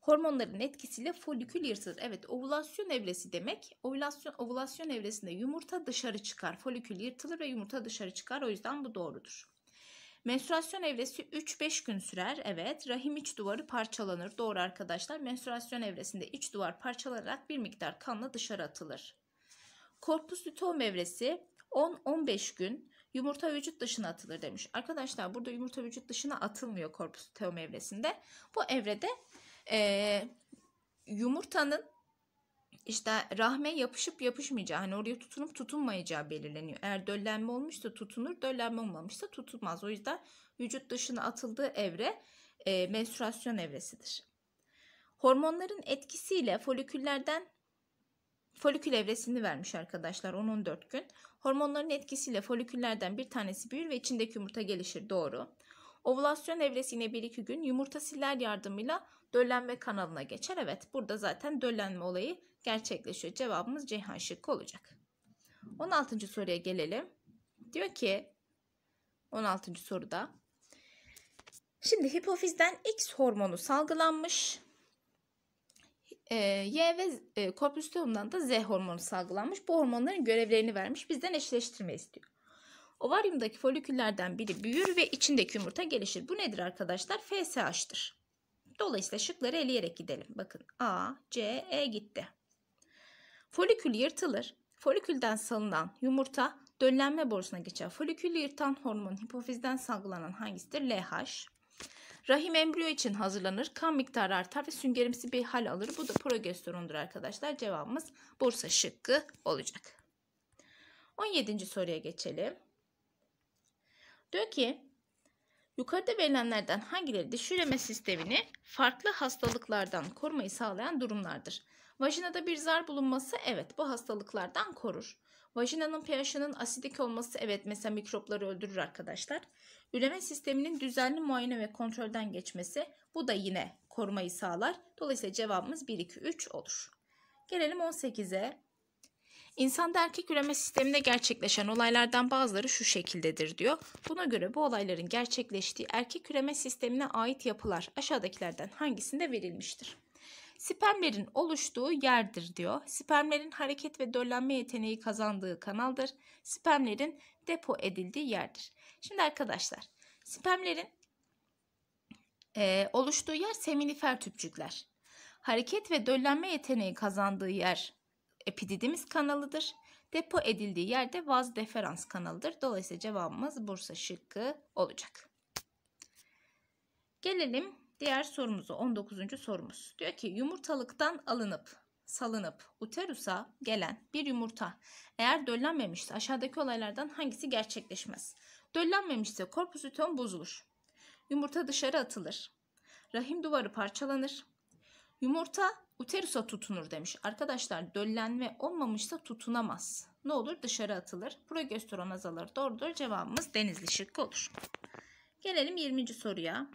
hormonların etkisiyle folikül yırtılır. Evet ovulasyon evresi demek Ovulasyon ovulasyon evresinde yumurta dışarı çıkar. Folikül yırtılır ve yumurta dışarı çıkar. O yüzden bu doğrudur. Menstruasyon evresi 3-5 gün sürer. Evet rahim iç duvarı parçalanır. Doğru arkadaşlar menstruasyon evresinde iç duvar parçalanarak bir miktar kanla dışarı atılır. Korpus luteum evresi 10-15 gün yumurta vücut dışına atılır demiş. Arkadaşlar burada yumurta vücut dışına atılmıyor korpus luteum evresinde. Bu evrede e, yumurtanın işte rahme yapışıp yapışmayacağı hani oraya tutunup tutunmayacağı belirleniyor. Eğer döllenme olmuşsa tutunur, döllenme olmamışsa tutulmaz. O yüzden vücut dışına atıldığı evre e, menstruasyon evresidir. Hormonların etkisiyle foliküllerden folikül evresini vermiş arkadaşlar 10-14 gün. Hormonların etkisiyle foliküllerden bir tanesi büyür ve içindeki yumurta gelişir doğru. Ovulasyon evresi yine 1-2 gün yumurta siller yardımıyla döllenme kanalına geçer. Evet burada zaten döllenme olayı gerçekleşiyor. Cevabımız Ceyhan şıkkı olacak. 16. soruya gelelim. Diyor ki 16. soruda Şimdi hipofizden X hormonu salgılanmış. Ee, y ve e, korpüstolumdan da Z hormonu salgılanmış. Bu hormonların görevlerini vermiş. Bizden eşleştirme istiyor. Ovaryumdaki foliküllerden biri büyür ve içindeki yumurta gelişir. Bu nedir arkadaşlar? FSH'tır. Dolayısıyla şıkları eleyerek gidelim. Bakın A, C, E gitti. Folikül yırtılır. Folikülden salınan yumurta döllenme borusuna geçer. Folikül yırtan hormon hipofizden salgılanan hangisidir? LH. Rahim embriyo için hazırlanır. Kan miktarı artar ve süngerimsi bir hal alır. Bu da progesterondur arkadaşlar. Cevabımız Bursa şıkkı olacak. 17. soruya geçelim. Diyor ki Yukarıda verilenlerden hangileri de şüreme sistemini farklı hastalıklardan korumayı sağlayan durumlardır? Vajinada bir zar bulunması evet bu hastalıklardan korur. Vajinanın pH'ının asidik olması evet mesela mikropları öldürür arkadaşlar. Üreme sisteminin düzenli muayene ve kontrolden geçmesi bu da yine korumayı sağlar. Dolayısıyla cevabımız 1 2 3 olur. Gelelim 18'e. İnsanda erkek üreme sisteminde gerçekleşen olaylardan bazıları şu şekildedir diyor. Buna göre bu olayların gerçekleştiği erkek üreme sistemine ait yapılar aşağıdakilerden hangisinde verilmiştir? spermlerin oluştuğu yerdir diyor. Spermlerin hareket ve döllenme yeteneği kazandığı kanaldır. Spermlerin depo edildiği yerdir. Şimdi arkadaşlar spermlerin e, oluştuğu yer seminifer tüpçükler. Hareket ve döllenme yeteneği kazandığı yer epididimiz kanalıdır. Depo edildiği yerde vaz deferans kanalıdır. Dolayısıyla cevabımız Bursa şıkkı olacak. Gelelim Diğer sorumuzu 19. sorumuz. Diyor ki yumurtalıktan alınıp salınıp uterusa gelen bir yumurta eğer döllenmemişse aşağıdaki olaylardan hangisi gerçekleşmez? Döllenmemişse uterum bozulur. Yumurta dışarı atılır. Rahim duvarı parçalanır. Yumurta uterusa tutunur demiş. Arkadaşlar döllenme olmamışsa tutunamaz. Ne olur dışarı atılır. Progesteron azalır. Doğrudur cevabımız denizli şıkkı olur. Gelelim 20. soruya.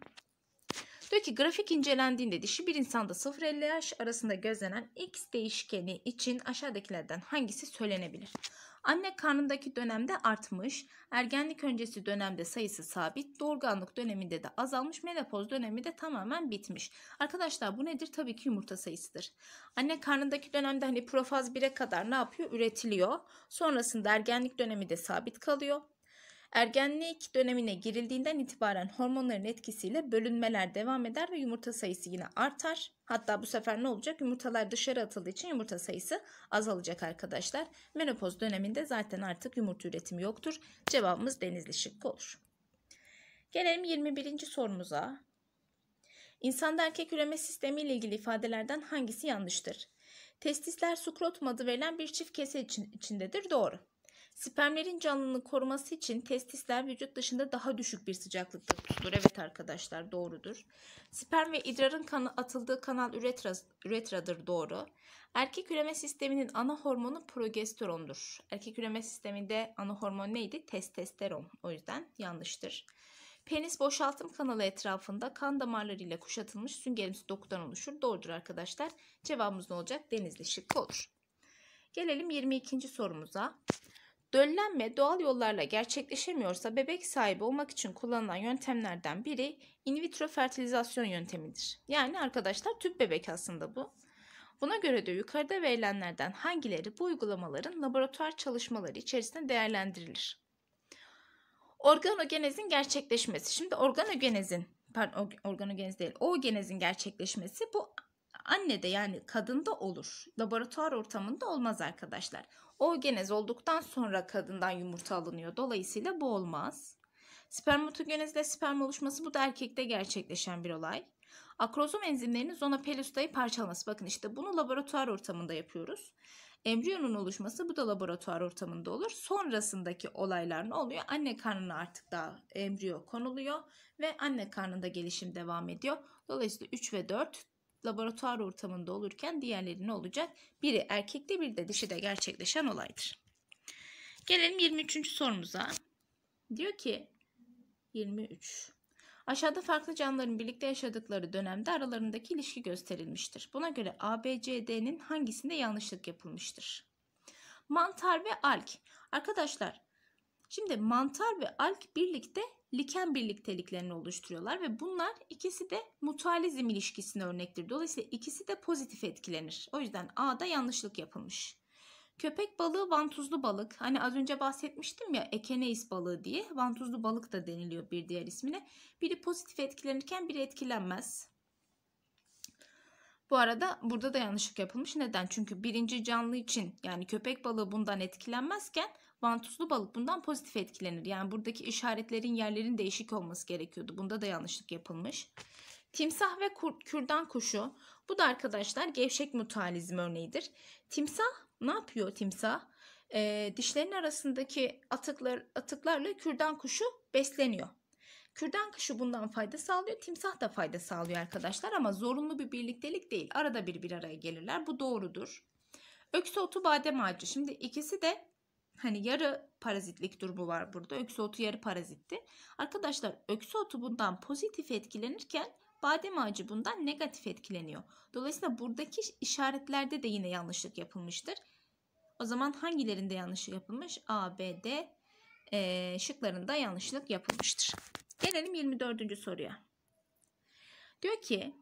Peki grafik incelendiğinde dişi bir insanda 0-50 yaş arasında gözlenen X değişkeni için aşağıdakilerden hangisi söylenebilir? Anne karnındaki dönemde artmış, ergenlik öncesi dönemde sayısı sabit, doğurganlık döneminde de azalmış, menopoz dönemi de tamamen bitmiş. Arkadaşlar bu nedir? Tabii ki yumurta sayısıdır. Anne karnındaki dönemde hani profaz 1'e kadar ne yapıyor? Üretiliyor. Sonrasında ergenlik dönemi de sabit kalıyor. Ergenlik dönemine girildiğinden itibaren hormonların etkisiyle bölünmeler devam eder ve yumurta sayısı yine artar. Hatta bu sefer ne olacak? Yumurtalar dışarı atıldığı için yumurta sayısı azalacak arkadaşlar. Menopoz döneminde zaten artık yumurta üretimi yoktur. Cevabımız denizli şıkkı olur. Gelelim 21. sorumuza. İnsanda erkek üreme sistemi ile ilgili ifadelerden hangisi yanlıştır? Testisler sukrotum adı verilen bir çift kese içindedir. Doğru. Spermlerin canlılığını koruması için testisler vücut dışında daha düşük bir sıcaklıkta tutulur. Evet arkadaşlar doğrudur. Sperm ve idrarın kanı atıldığı kanal üretra, üretradır doğru. Erkek üreme sisteminin ana hormonu progesterondur. Erkek üreme sisteminde ana hormon neydi? Testosteron. O yüzden yanlıştır. Penis boşaltım kanalı etrafında kan damarlarıyla kuşatılmış süngerimsi dokudan oluşur. Doğrudur arkadaşlar. Cevabımız ne olacak? Denizli şıkkı olur. Gelelim 22. sorumuza. Döllenme doğal yollarla gerçekleşemiyorsa bebek sahibi olmak için kullanılan yöntemlerden biri in vitro fertilizasyon yöntemidir. Yani arkadaşlar tüp bebek aslında bu. Buna göre de yukarıda verilenlerden hangileri bu uygulamaların laboratuvar çalışmaları içerisinde değerlendirilir? Organogenezin gerçekleşmesi. Şimdi organogenezin, pardon organogenez değil, oogenezin gerçekleşmesi bu annede yani kadında olur. Laboratuvar ortamında olmaz arkadaşlar. Oogenez olduktan sonra kadından yumurta alınıyor. Dolayısıyla bu olmaz. Spermatogenezle sperm oluşması bu da erkekte gerçekleşen bir olay. Akrozom enzimlerinin zona pelustayı parçalaması. Bakın işte bunu laboratuvar ortamında yapıyoruz. Embriyonun oluşması bu da laboratuvar ortamında olur. Sonrasındaki olaylar ne oluyor? Anne karnına artık daha embriyo konuluyor ve anne karnında gelişim devam ediyor. Dolayısıyla 3 ve 4 laboratuvar ortamında olurken diğerleri ne olacak? Biri erkekte bir de dişide gerçekleşen olaydır. Gelelim 23. sorumuza. Diyor ki 23. Aşağıda farklı canlıların birlikte yaşadıkları dönemde aralarındaki ilişki gösterilmiştir. Buna göre ABCD'nin hangisinde yanlışlık yapılmıştır? Mantar ve alk. Arkadaşlar şimdi mantar ve alk birlikte liken birlikteliklerini oluşturuyorlar ve bunlar ikisi de mutualizm ilişkisine örnektir. Dolayısıyla ikisi de pozitif etkilenir. O yüzden A'da yanlışlık yapılmış. Köpek balığı vantuzlu balık. Hani az önce bahsetmiştim ya ekeneis balığı diye. Vantuzlu balık da deniliyor bir diğer ismine. Biri pozitif etkilenirken biri etkilenmez. Bu arada burada da yanlışlık yapılmış. Neden? Çünkü birinci canlı için yani köpek balığı bundan etkilenmezken vantuzlu balık bundan pozitif etkilenir. Yani buradaki işaretlerin yerlerin değişik olması gerekiyordu. Bunda da yanlışlık yapılmış. Timsah ve kur, kürdan kuşu. Bu da arkadaşlar gevşek mutualizm örneğidir. Timsah ne yapıyor timsah? Ee, dişlerin arasındaki atıklar, atıklarla kürdan kuşu besleniyor. Kürdan kuşu bundan fayda sağlıyor. Timsah da fayda sağlıyor arkadaşlar ama zorunlu bir birliktelik değil. Arada bir bir araya gelirler. Bu doğrudur. Öksü otu badem ağacı. Şimdi ikisi de Hani yarı parazitlik durumu var burada. Öksü otu yarı parazitti. Arkadaşlar öksü otu bundan pozitif etkilenirken badem ağacı bundan negatif etkileniyor. Dolayısıyla buradaki işaretlerde de yine yanlışlık yapılmıştır. O zaman hangilerinde yanlışlık yapılmış? A, B, D e, şıklarında yanlışlık yapılmıştır. Gelelim 24. soruya. Diyor ki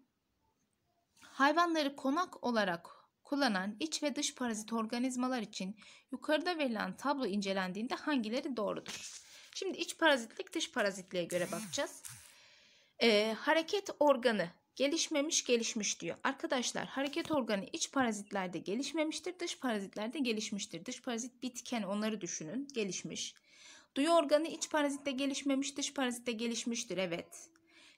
hayvanları konak olarak kullanan iç ve dış parazit organizmalar için yukarıda verilen tablo incelendiğinde hangileri doğrudur? Şimdi iç parazitlik dış parazitliğe göre bakacağız. Ee, hareket organı gelişmemiş gelişmiş diyor. Arkadaşlar hareket organı iç parazitlerde gelişmemiştir, dış parazitlerde gelişmiştir. Dış parazit bitken onları düşünün, gelişmiş. Duyu organı iç parazitte gelişmemiş, dış parazitte gelişmiştir. Evet.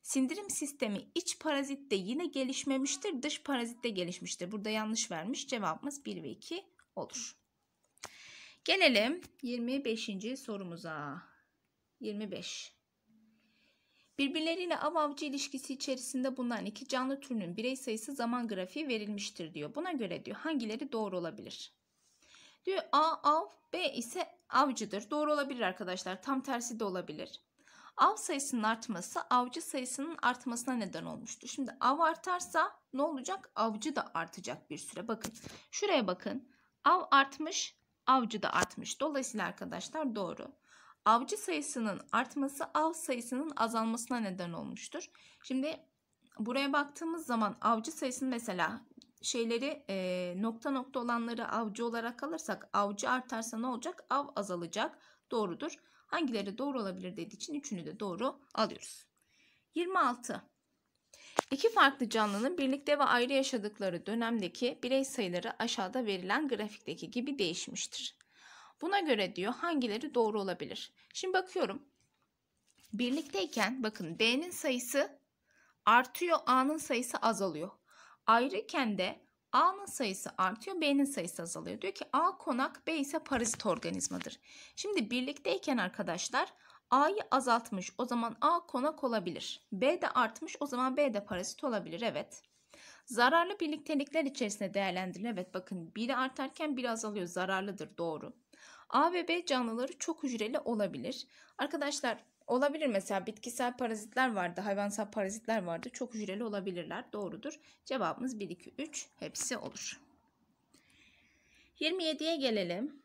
Sindirim sistemi iç parazitte yine gelişmemiştir, dış parazitte gelişmiştir. Burada yanlış vermiş. Cevabımız 1 ve 2 olur. Gelelim 25. sorumuza. 25. Birbirleriyle av avcı ilişkisi içerisinde bulunan iki canlı türünün birey sayısı zaman grafiği verilmiştir diyor. Buna göre diyor hangileri doğru olabilir? Diyor A av, B ise avcıdır. Doğru olabilir arkadaşlar. Tam tersi de olabilir. Av sayısının artması avcı sayısının artmasına neden olmuştur. Şimdi av artarsa ne olacak? Avcı da artacak bir süre. Bakın şuraya bakın. Av artmış, avcı da artmış. Dolayısıyla arkadaşlar doğru. Avcı sayısının artması av sayısının azalmasına neden olmuştur. Şimdi buraya baktığımız zaman avcı sayısının mesela şeyleri e, nokta nokta olanları avcı olarak alırsak avcı artarsa ne olacak? Av azalacak. Doğrudur. Hangileri doğru olabilir dediği için üçünü de doğru alıyoruz. 26. İki farklı canlının birlikte ve ayrı yaşadıkları dönemdeki birey sayıları aşağıda verilen grafikteki gibi değişmiştir. Buna göre diyor hangileri doğru olabilir. Şimdi bakıyorum. Birlikteyken bakın D'nin sayısı artıyor A'nın sayısı azalıyor. Ayrıken de A'nın sayısı artıyor, B'nin sayısı azalıyor. Diyor ki A konak, B ise parazit organizmadır. Şimdi birlikteyken arkadaşlar A'yı azaltmış o zaman A konak olabilir. B de artmış o zaman B de parazit olabilir evet. Zararlı birliktelikler içerisinde değerlendirilir. Evet bakın biri artarken biri azalıyor zararlıdır doğru. A ve B canlıları çok hücreli olabilir. Arkadaşlar Olabilir mesela bitkisel parazitler vardı, hayvansal parazitler vardı. Çok hücreli olabilirler. Doğrudur. Cevabımız 1, 2, 3 hepsi olur. 27'ye gelelim.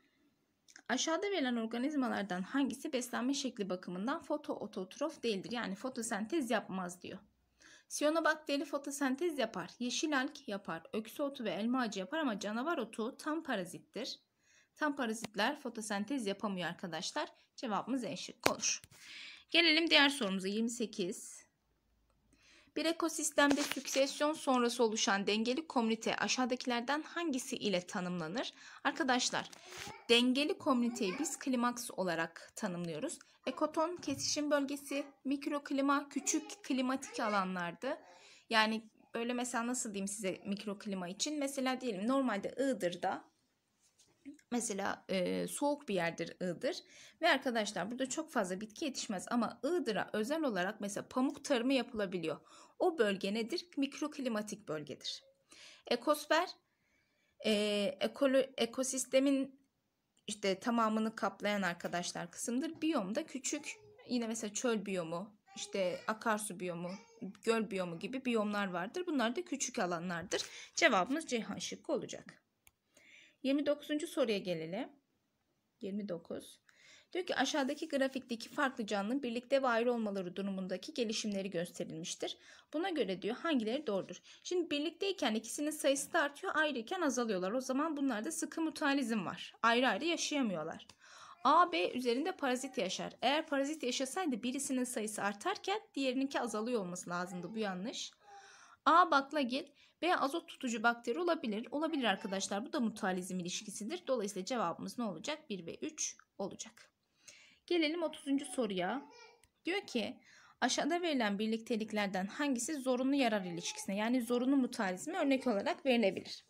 Aşağıda verilen organizmalardan hangisi beslenme şekli bakımından fotoototrof değildir? Yani fotosentez yapmaz diyor. Siyonobakteri fotosentez yapar, yeşil alg yapar, öksü otu ve elma ağacı yapar ama canavar otu tam parazittir. Tam parazitler fotosentez yapamıyor arkadaşlar. Cevabımız en şık olur. Gelelim diğer sorumuza 28. Bir ekosistemde süksesyon sonrası oluşan dengeli komünite aşağıdakilerden hangisi ile tanımlanır? Arkadaşlar dengeli komüniteyi biz klimaks olarak tanımlıyoruz. Ekoton kesişim bölgesi, mikroklima, küçük klimatik alanlardı. Yani böyle mesela nasıl diyeyim size mikroklima için? Mesela diyelim normalde Iğdır'da Mesela e, soğuk bir yerdir Iğdır ve arkadaşlar burada çok fazla bitki yetişmez ama Iğdır'a özel olarak mesela pamuk tarımı yapılabiliyor. O bölge nedir? Mikroklimatik bölgedir. Ekosfer e, ekolo, ekosistemin işte tamamını kaplayan arkadaşlar kısımdır. Biyom da küçük yine mesela çöl biyomu, işte akarsu biyomu, göl biyomu gibi biyomlar vardır. Bunlar da küçük alanlardır. Cevabımız Ceyhan şıkkı olacak. 29. soruya gelelim. 29. Diyor ki aşağıdaki grafikteki farklı canlı birlikte ve ayrı olmaları durumundaki gelişimleri gösterilmiştir. Buna göre diyor hangileri doğrudur. Şimdi birlikteyken ikisinin sayısı da artıyor ayrıyken azalıyorlar. O zaman bunlarda sıkı mutualizm var. Ayrı ayrı yaşayamıyorlar. A, B üzerinde parazit yaşar. Eğer parazit yaşasaydı birisinin sayısı artarken diğerininki azalıyor olması lazımdı. Bu yanlış. A baklagil veya azot tutucu bakteri olabilir. Olabilir arkadaşlar. Bu da mutualizm ilişkisidir. Dolayısıyla cevabımız ne olacak? 1 ve 3 olacak. Gelelim 30. soruya. Diyor ki aşağıda verilen birlikteliklerden hangisi zorunlu yarar ilişkisine yani zorunlu mutualizme örnek olarak verilebilir?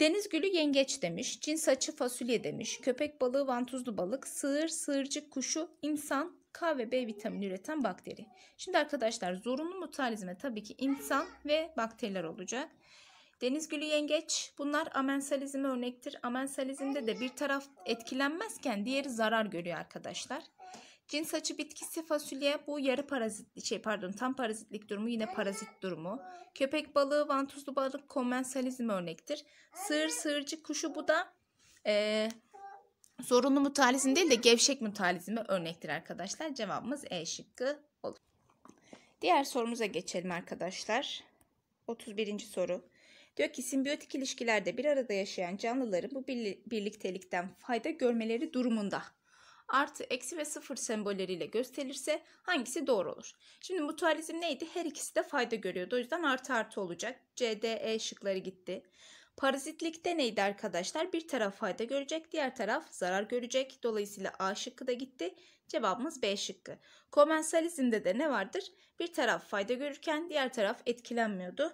Deniz gülü yengeç demiş, cins açı fasulye demiş, köpek balığı vantuzlu balık, sığır, sığırcık kuşu, insan, K ve B vitamini üreten bakteri. Şimdi arkadaşlar zorunlu mutalizme tabii ki insan ve bakteriler olacak. Denizgülü yengeç bunlar amensalizme örnektir. Amensalizmde de bir taraf etkilenmezken diğeri zarar görüyor arkadaşlar. Cins açı bitkisi fasulye bu yarı parazit şey pardon tam parazitlik durumu yine parazit durumu. Köpek balığı vantuzlu balık komensalizm örnektir. Sığır sığırcı kuşu bu da e, Zorunlu mutalizm değil de gevşek mutualizme örnektir arkadaşlar. Cevabımız E şıkkı olur. Diğer sorumuza geçelim arkadaşlar. 31. soru. Diyor ki simbiyotik ilişkilerde bir arada yaşayan canlıların bu birliktelikten fayda görmeleri durumunda artı, eksi ve sıfır sembolleriyle gösterilirse hangisi doğru olur? Şimdi mutualizm neydi? Her ikisi de fayda görüyordu. O yüzden artı artı olacak. C, D, E şıkları gitti. Parazitlikte neydi arkadaşlar? Bir taraf fayda görecek, diğer taraf zarar görecek. Dolayısıyla A şıkkı da gitti. Cevabımız B şıkkı. Komensalizmde de ne vardır? Bir taraf fayda görürken diğer taraf etkilenmiyordu.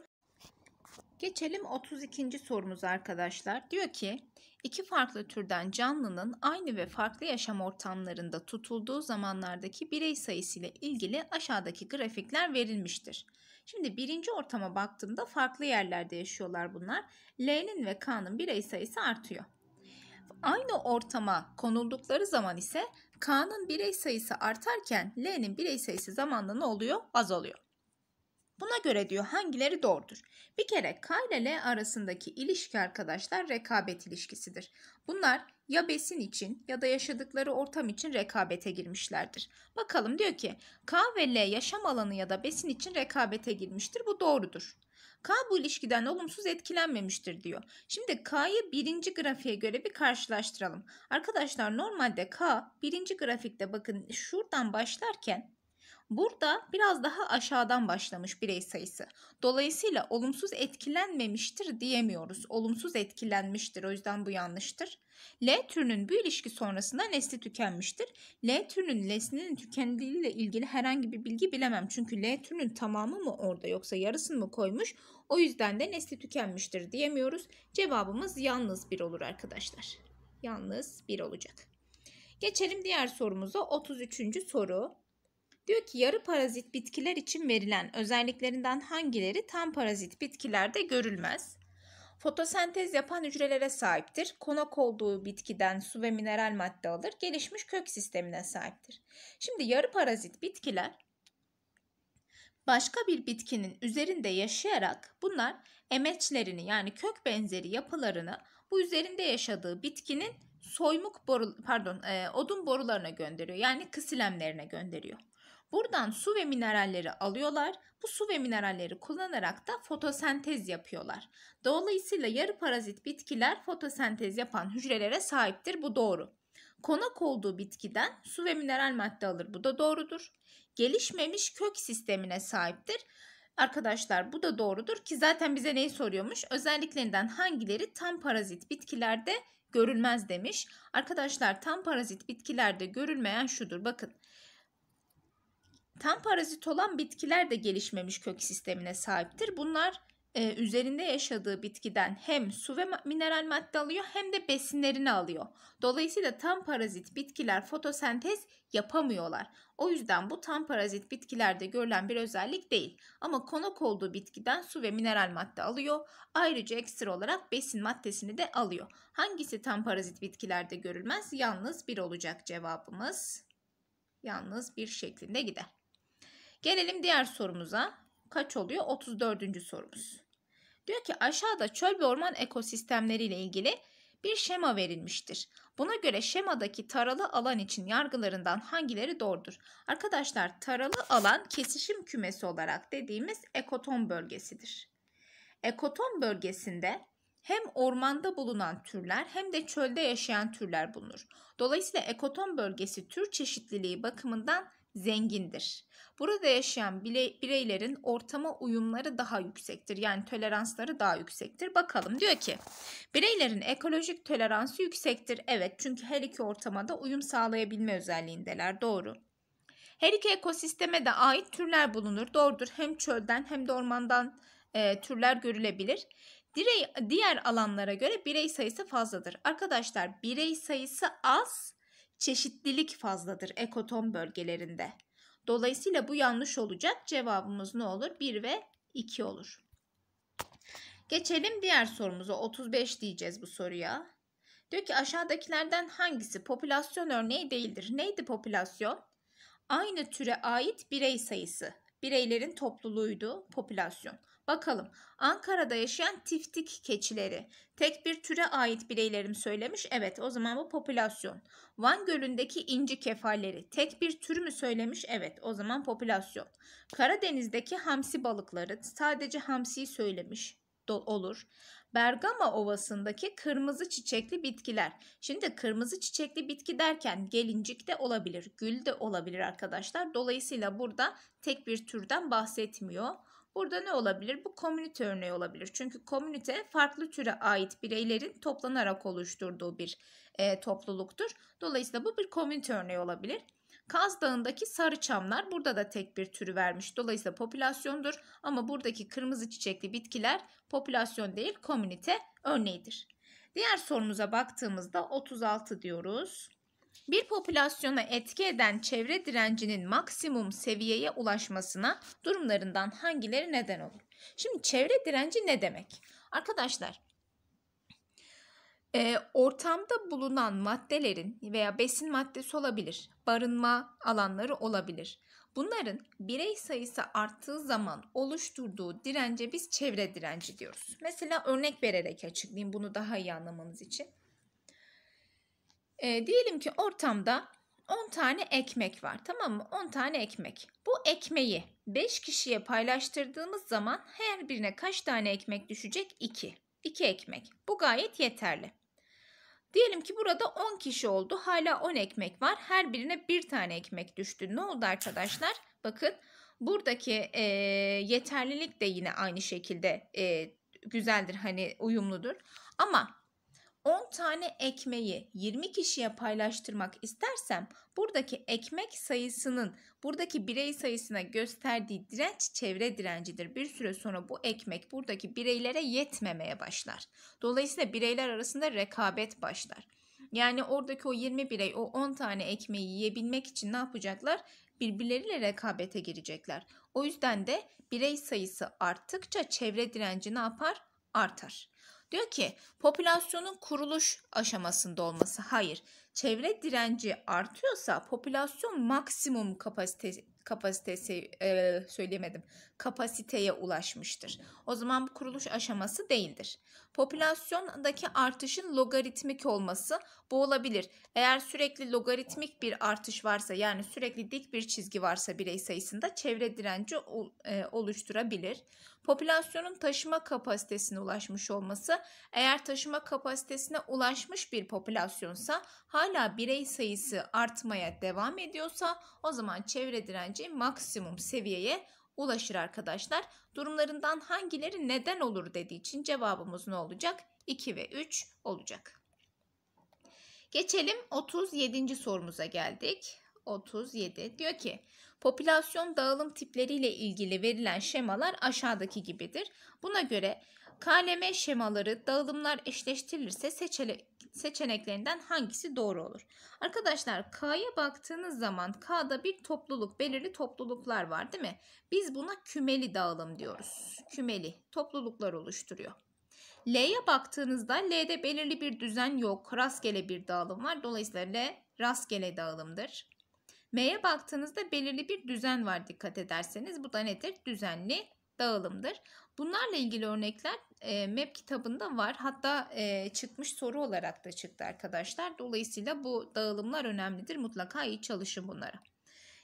Geçelim 32. sorumuza arkadaşlar. Diyor ki iki farklı türden canlının aynı ve farklı yaşam ortamlarında tutulduğu zamanlardaki birey sayısı ile ilgili aşağıdaki grafikler verilmiştir. Şimdi birinci ortama baktığımda farklı yerlerde yaşıyorlar bunlar. L'nin ve K'nın birey sayısı artıyor. Aynı ortama konuldukları zaman ise K'nın birey sayısı artarken L'nin birey sayısı zamanla ne oluyor? Azalıyor. Buna göre diyor hangileri doğrudur? Bir kere K ile L arasındaki ilişki arkadaşlar rekabet ilişkisidir. Bunlar ya besin için ya da yaşadıkları ortam için rekabete girmişlerdir. Bakalım diyor ki K ve L yaşam alanı ya da besin için rekabete girmiştir. Bu doğrudur. K bu ilişkiden olumsuz etkilenmemiştir diyor. Şimdi K'yı birinci grafiğe göre bir karşılaştıralım. Arkadaşlar normalde K birinci grafikte bakın şuradan başlarken Burada biraz daha aşağıdan başlamış birey sayısı. Dolayısıyla olumsuz etkilenmemiştir diyemiyoruz. Olumsuz etkilenmiştir o yüzden bu yanlıştır. L türünün bu ilişki sonrasında nesli tükenmiştir. L türünün neslinin ile ilgili herhangi bir bilgi bilemem. Çünkü L türünün tamamı mı orada yoksa yarısını mı koymuş? O yüzden de nesli tükenmiştir diyemiyoruz. Cevabımız yalnız bir olur arkadaşlar. Yalnız bir olacak. Geçelim diğer sorumuza. 33. soru. Diyor ki yarı parazit bitkiler için verilen özelliklerinden hangileri tam parazit bitkilerde görülmez? Fotosentez yapan hücrelere sahiptir. Konak olduğu bitkiden su ve mineral madde alır. Gelişmiş kök sistemine sahiptir. Şimdi yarı parazit bitkiler başka bir bitkinin üzerinde yaşayarak bunlar emeçlerini yani kök benzeri yapılarını bu üzerinde yaşadığı bitkinin soymuk boru pardon e, odun borularına gönderiyor. Yani kısilemlerine gönderiyor. Buradan su ve mineralleri alıyorlar. Bu su ve mineralleri kullanarak da fotosentez yapıyorlar. Dolayısıyla yarı parazit bitkiler fotosentez yapan hücrelere sahiptir. Bu doğru. Konak olduğu bitkiden su ve mineral madde alır. Bu da doğrudur. Gelişmemiş kök sistemine sahiptir. Arkadaşlar bu da doğrudur ki zaten bize neyi soruyormuş? Özelliklerinden hangileri tam parazit bitkilerde görülmez demiş. Arkadaşlar tam parazit bitkilerde görülmeyen şudur. Bakın Tam parazit olan bitkiler de gelişmemiş kök sistemine sahiptir. Bunlar e, üzerinde yaşadığı bitkiden hem su ve mineral madde alıyor hem de besinlerini alıyor. Dolayısıyla tam parazit bitkiler fotosentez yapamıyorlar. O yüzden bu tam parazit bitkilerde görülen bir özellik değil. Ama konuk olduğu bitkiden su ve mineral madde alıyor. Ayrıca ekstra olarak besin maddesini de alıyor. Hangisi tam parazit bitkilerde görülmez? Yalnız bir olacak cevabımız. Yalnız bir şeklinde gider. Gelelim diğer sorumuza. Kaç oluyor? 34. sorumuz. Diyor ki aşağıda çöl ve orman ekosistemleri ile ilgili bir şema verilmiştir. Buna göre şemadaki taralı alan için yargılarından hangileri doğrudur? Arkadaşlar taralı alan kesişim kümesi olarak dediğimiz ekoton bölgesidir. Ekoton bölgesinde hem ormanda bulunan türler hem de çölde yaşayan türler bulunur. Dolayısıyla ekoton bölgesi tür çeşitliliği bakımından zengindir. Burada yaşayan bireylerin ortama uyumları daha yüksektir. Yani toleransları daha yüksektir. Bakalım diyor ki bireylerin ekolojik toleransı yüksektir. Evet çünkü her iki ortama da uyum sağlayabilme özelliğindeler. Doğru. Her iki ekosisteme de ait türler bulunur. Doğrudur. Hem çölden hem de ormandan e, türler görülebilir. Direy, diğer alanlara göre birey sayısı fazladır. Arkadaşlar birey sayısı az çeşitlilik fazladır ekoton bölgelerinde. Dolayısıyla bu yanlış olacak. Cevabımız ne olur? 1 ve 2 olur. Geçelim diğer sorumuza. 35 diyeceğiz bu soruya. Diyor ki aşağıdakilerden hangisi popülasyon örneği değildir? Neydi popülasyon? Aynı türe ait birey sayısı. Bireylerin topluluğuydu popülasyon. Bakalım Ankara'da yaşayan tiftik keçileri tek bir türe ait bireylerim söylemiş. Evet o zaman bu popülasyon. Van Gölü'ndeki inci kefalleri tek bir tür mü söylemiş? Evet o zaman popülasyon. Karadeniz'deki hamsi balıkları sadece hamsiyi söylemiş olur. Bergama Ovası'ndaki kırmızı çiçekli bitkiler. Şimdi kırmızı çiçekli bitki derken gelincik de olabilir, gül de olabilir arkadaşlar. Dolayısıyla burada tek bir türden bahsetmiyor. Burada ne olabilir? Bu komünite örneği olabilir. Çünkü komünite farklı türe ait bireylerin toplanarak oluşturduğu bir e, topluluktur. Dolayısıyla bu bir komünite örneği olabilir. Kaz Dağı'ndaki sarı çamlar burada da tek bir türü vermiş. Dolayısıyla popülasyondur ama buradaki kırmızı çiçekli bitkiler popülasyon değil komünite örneğidir. Diğer sorumuza baktığımızda 36 diyoruz. Bir popülasyona etki eden çevre direncinin maksimum seviyeye ulaşmasına durumlarından hangileri neden olur? Şimdi çevre direnci ne demek? Arkadaşlar e, ortamda bulunan maddelerin veya besin maddesi olabilir, barınma alanları olabilir. Bunların birey sayısı arttığı zaman oluşturduğu dirence biz çevre direnci diyoruz. Mesela örnek vererek açıklayayım bunu daha iyi anlamanız için. E, diyelim ki ortamda 10 tane ekmek var tamam mı? 10 tane ekmek. Bu ekmeği 5 kişiye paylaştırdığımız zaman her birine kaç tane ekmek düşecek? 2. 2 ekmek. Bu gayet yeterli. Diyelim ki burada 10 kişi oldu. Hala 10 ekmek var. Her birine bir tane ekmek düştü. Ne oldu arkadaşlar? Bakın buradaki e, yeterlilik de yine aynı şekilde e, güzeldir hani uyumludur. Ama 10 tane ekmeği 20 kişiye paylaştırmak istersem buradaki ekmek sayısının buradaki birey sayısına gösterdiği direnç çevre direncidir. Bir süre sonra bu ekmek buradaki bireylere yetmemeye başlar. Dolayısıyla bireyler arasında rekabet başlar. Yani oradaki o 20 birey o 10 tane ekmeği yiyebilmek için ne yapacaklar? Birbirleriyle rekabete girecekler. O yüzden de birey sayısı arttıkça çevre direnci ne yapar? Artar. Diyor ki popülasyonun kuruluş aşamasında olması. Hayır çevre direnci artıyorsa popülasyon maksimum kapasite kapasitesi e, söylemedim kapasiteye ulaşmıştır. O zaman bu kuruluş aşaması değildir. Popülasyondaki artışın logaritmik olması bu olabilir. Eğer sürekli logaritmik bir artış varsa yani sürekli dik bir çizgi varsa birey sayısında çevre direnci e, oluşturabilir. Popülasyonun taşıma kapasitesine ulaşmış olması eğer taşıma kapasitesine ulaşmış bir popülasyonsa hal hala birey sayısı artmaya devam ediyorsa o zaman çevre direnci maksimum seviyeye ulaşır arkadaşlar. Durumlarından hangileri neden olur dediği için cevabımız ne olacak? 2 ve 3 olacak. Geçelim 37. sorumuza geldik. 37 diyor ki popülasyon dağılım tipleriyle ilgili verilen şemalar aşağıdaki gibidir. Buna göre KLM şemaları dağılımlar eşleştirilirse seçele, seçeneklerinden hangisi doğru olur? Arkadaşlar K'ya baktığınız zaman K'da bir topluluk, belirli topluluklar var değil mi? Biz buna kümeli dağılım diyoruz. Kümeli topluluklar oluşturuyor. L'ye baktığınızda L'de belirli bir düzen yok. Rastgele bir dağılım var. Dolayısıyla L rastgele dağılımdır. M'ye baktığınızda belirli bir düzen var dikkat ederseniz. Bu da nedir? Düzenli dağılımdır. Bunlarla ilgili örnekler e, MEP kitabında var. Hatta e, çıkmış soru olarak da çıktı arkadaşlar. Dolayısıyla bu dağılımlar önemlidir. Mutlaka iyi çalışın bunlara.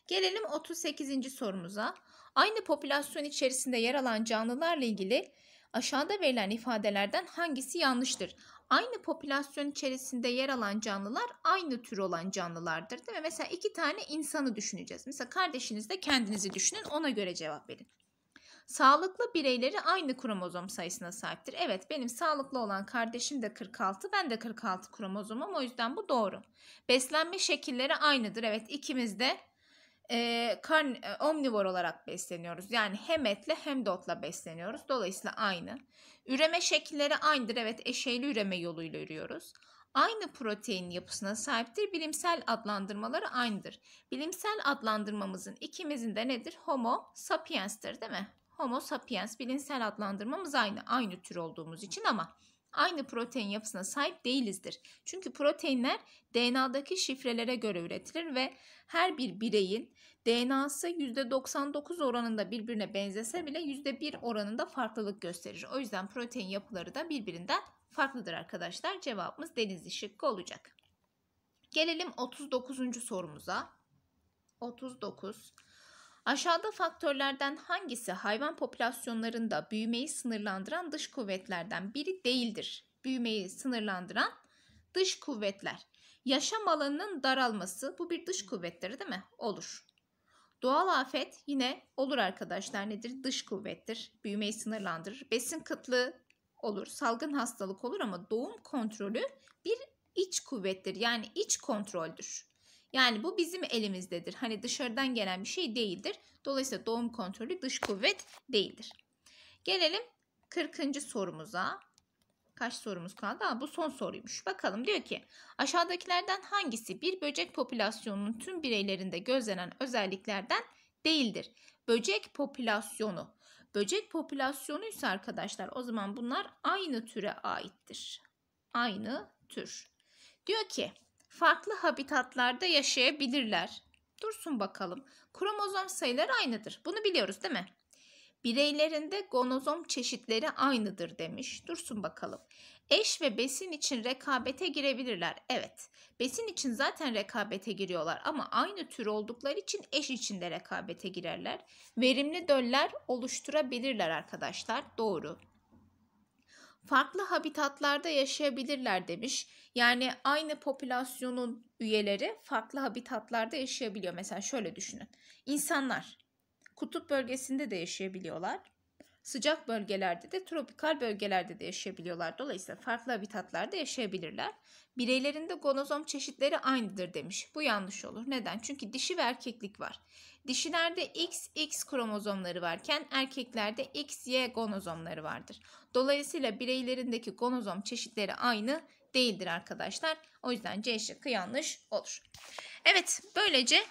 Gelelim 38. sorumuza. Aynı popülasyon içerisinde yer alan canlılarla ilgili aşağıda verilen ifadelerden hangisi yanlıştır? Aynı popülasyon içerisinde yer alan canlılar aynı tür olan canlılardır değil mi? Mesela iki tane insanı düşüneceğiz. Mesela kardeşinizde kendinizi düşünün ona göre cevap verin. Sağlıklı bireyleri aynı kromozom sayısına sahiptir. Evet benim sağlıklı olan kardeşim de 46 ben de 46 kromozomum o yüzden bu doğru. Beslenme şekilleri aynıdır. Evet ikimiz de e, karn, e, omnivor olarak besleniyoruz. Yani hem etle hem de otla besleniyoruz. Dolayısıyla aynı. Üreme şekilleri aynıdır. Evet eşeyli üreme yoluyla ürüyoruz aynı protein yapısına sahiptir. Bilimsel adlandırmaları aynıdır. Bilimsel adlandırmamızın ikimizin de nedir? Homo sapiens'tir değil mi? Homo sapiens bilinsel adlandırmamız aynı. Aynı tür olduğumuz için ama aynı protein yapısına sahip değilizdir. Çünkü proteinler DNA'daki şifrelere göre üretilir ve her bir bireyin DNA'sı %99 oranında birbirine benzese bile %1 oranında farklılık gösterir. O yüzden protein yapıları da birbirinden farklıdır arkadaşlar. Cevabımız denizli şıkkı olacak. Gelelim 39. sorumuza. 39 Aşağıda faktörlerden hangisi hayvan popülasyonlarında büyümeyi sınırlandıran dış kuvvetlerden biri değildir? Büyümeyi sınırlandıran dış kuvvetler. Yaşam alanının daralması bu bir dış kuvvettir, değil mi? Olur. Doğal afet yine olur arkadaşlar nedir? Dış kuvvettir. Büyümeyi sınırlandırır. Besin kıtlığı olur. Salgın hastalık olur ama doğum kontrolü bir iç kuvvettir. Yani iç kontroldür. Yani bu bizim elimizdedir. Hani dışarıdan gelen bir şey değildir. Dolayısıyla doğum kontrolü dış kuvvet değildir. Gelelim 40. sorumuza. Kaç sorumuz kaldı? Aa, bu son soruymuş. Bakalım diyor ki aşağıdakilerden hangisi bir böcek popülasyonunun tüm bireylerinde gözlenen özelliklerden değildir? Böcek popülasyonu. Böcek popülasyonuysa arkadaşlar o zaman bunlar aynı türe aittir. Aynı tür. Diyor ki farklı habitatlarda yaşayabilirler. Dursun bakalım. Kromozom sayıları aynıdır. Bunu biliyoruz değil mi? Bireylerinde gonozom çeşitleri aynıdır demiş. Dursun bakalım. Eş ve besin için rekabete girebilirler. Evet. Besin için zaten rekabete giriyorlar ama aynı tür oldukları için eş için de rekabete girerler. Verimli döller oluşturabilirler arkadaşlar. Doğru farklı habitatlarda yaşayabilirler demiş. Yani aynı popülasyonun üyeleri farklı habitatlarda yaşayabiliyor. Mesela şöyle düşünün. İnsanlar kutup bölgesinde de yaşayabiliyorlar. Sıcak bölgelerde de tropikal bölgelerde de yaşayabiliyorlar. Dolayısıyla farklı habitatlarda yaşayabilirler. Bireylerinde gonozom çeşitleri aynıdır demiş. Bu yanlış olur. Neden? Çünkü dişi ve erkeklik var. Dişilerde XX kromozomları varken erkeklerde XY gonozomları vardır. Dolayısıyla bireylerindeki gonozom çeşitleri aynı değildir arkadaşlar. O yüzden C şıkkı yanlış olur. Evet böylece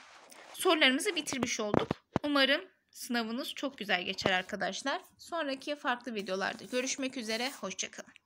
sorularımızı bitirmiş olduk. Umarım sınavınız çok güzel geçer arkadaşlar. Sonraki farklı videolarda görüşmek üzere. Hoşçakalın.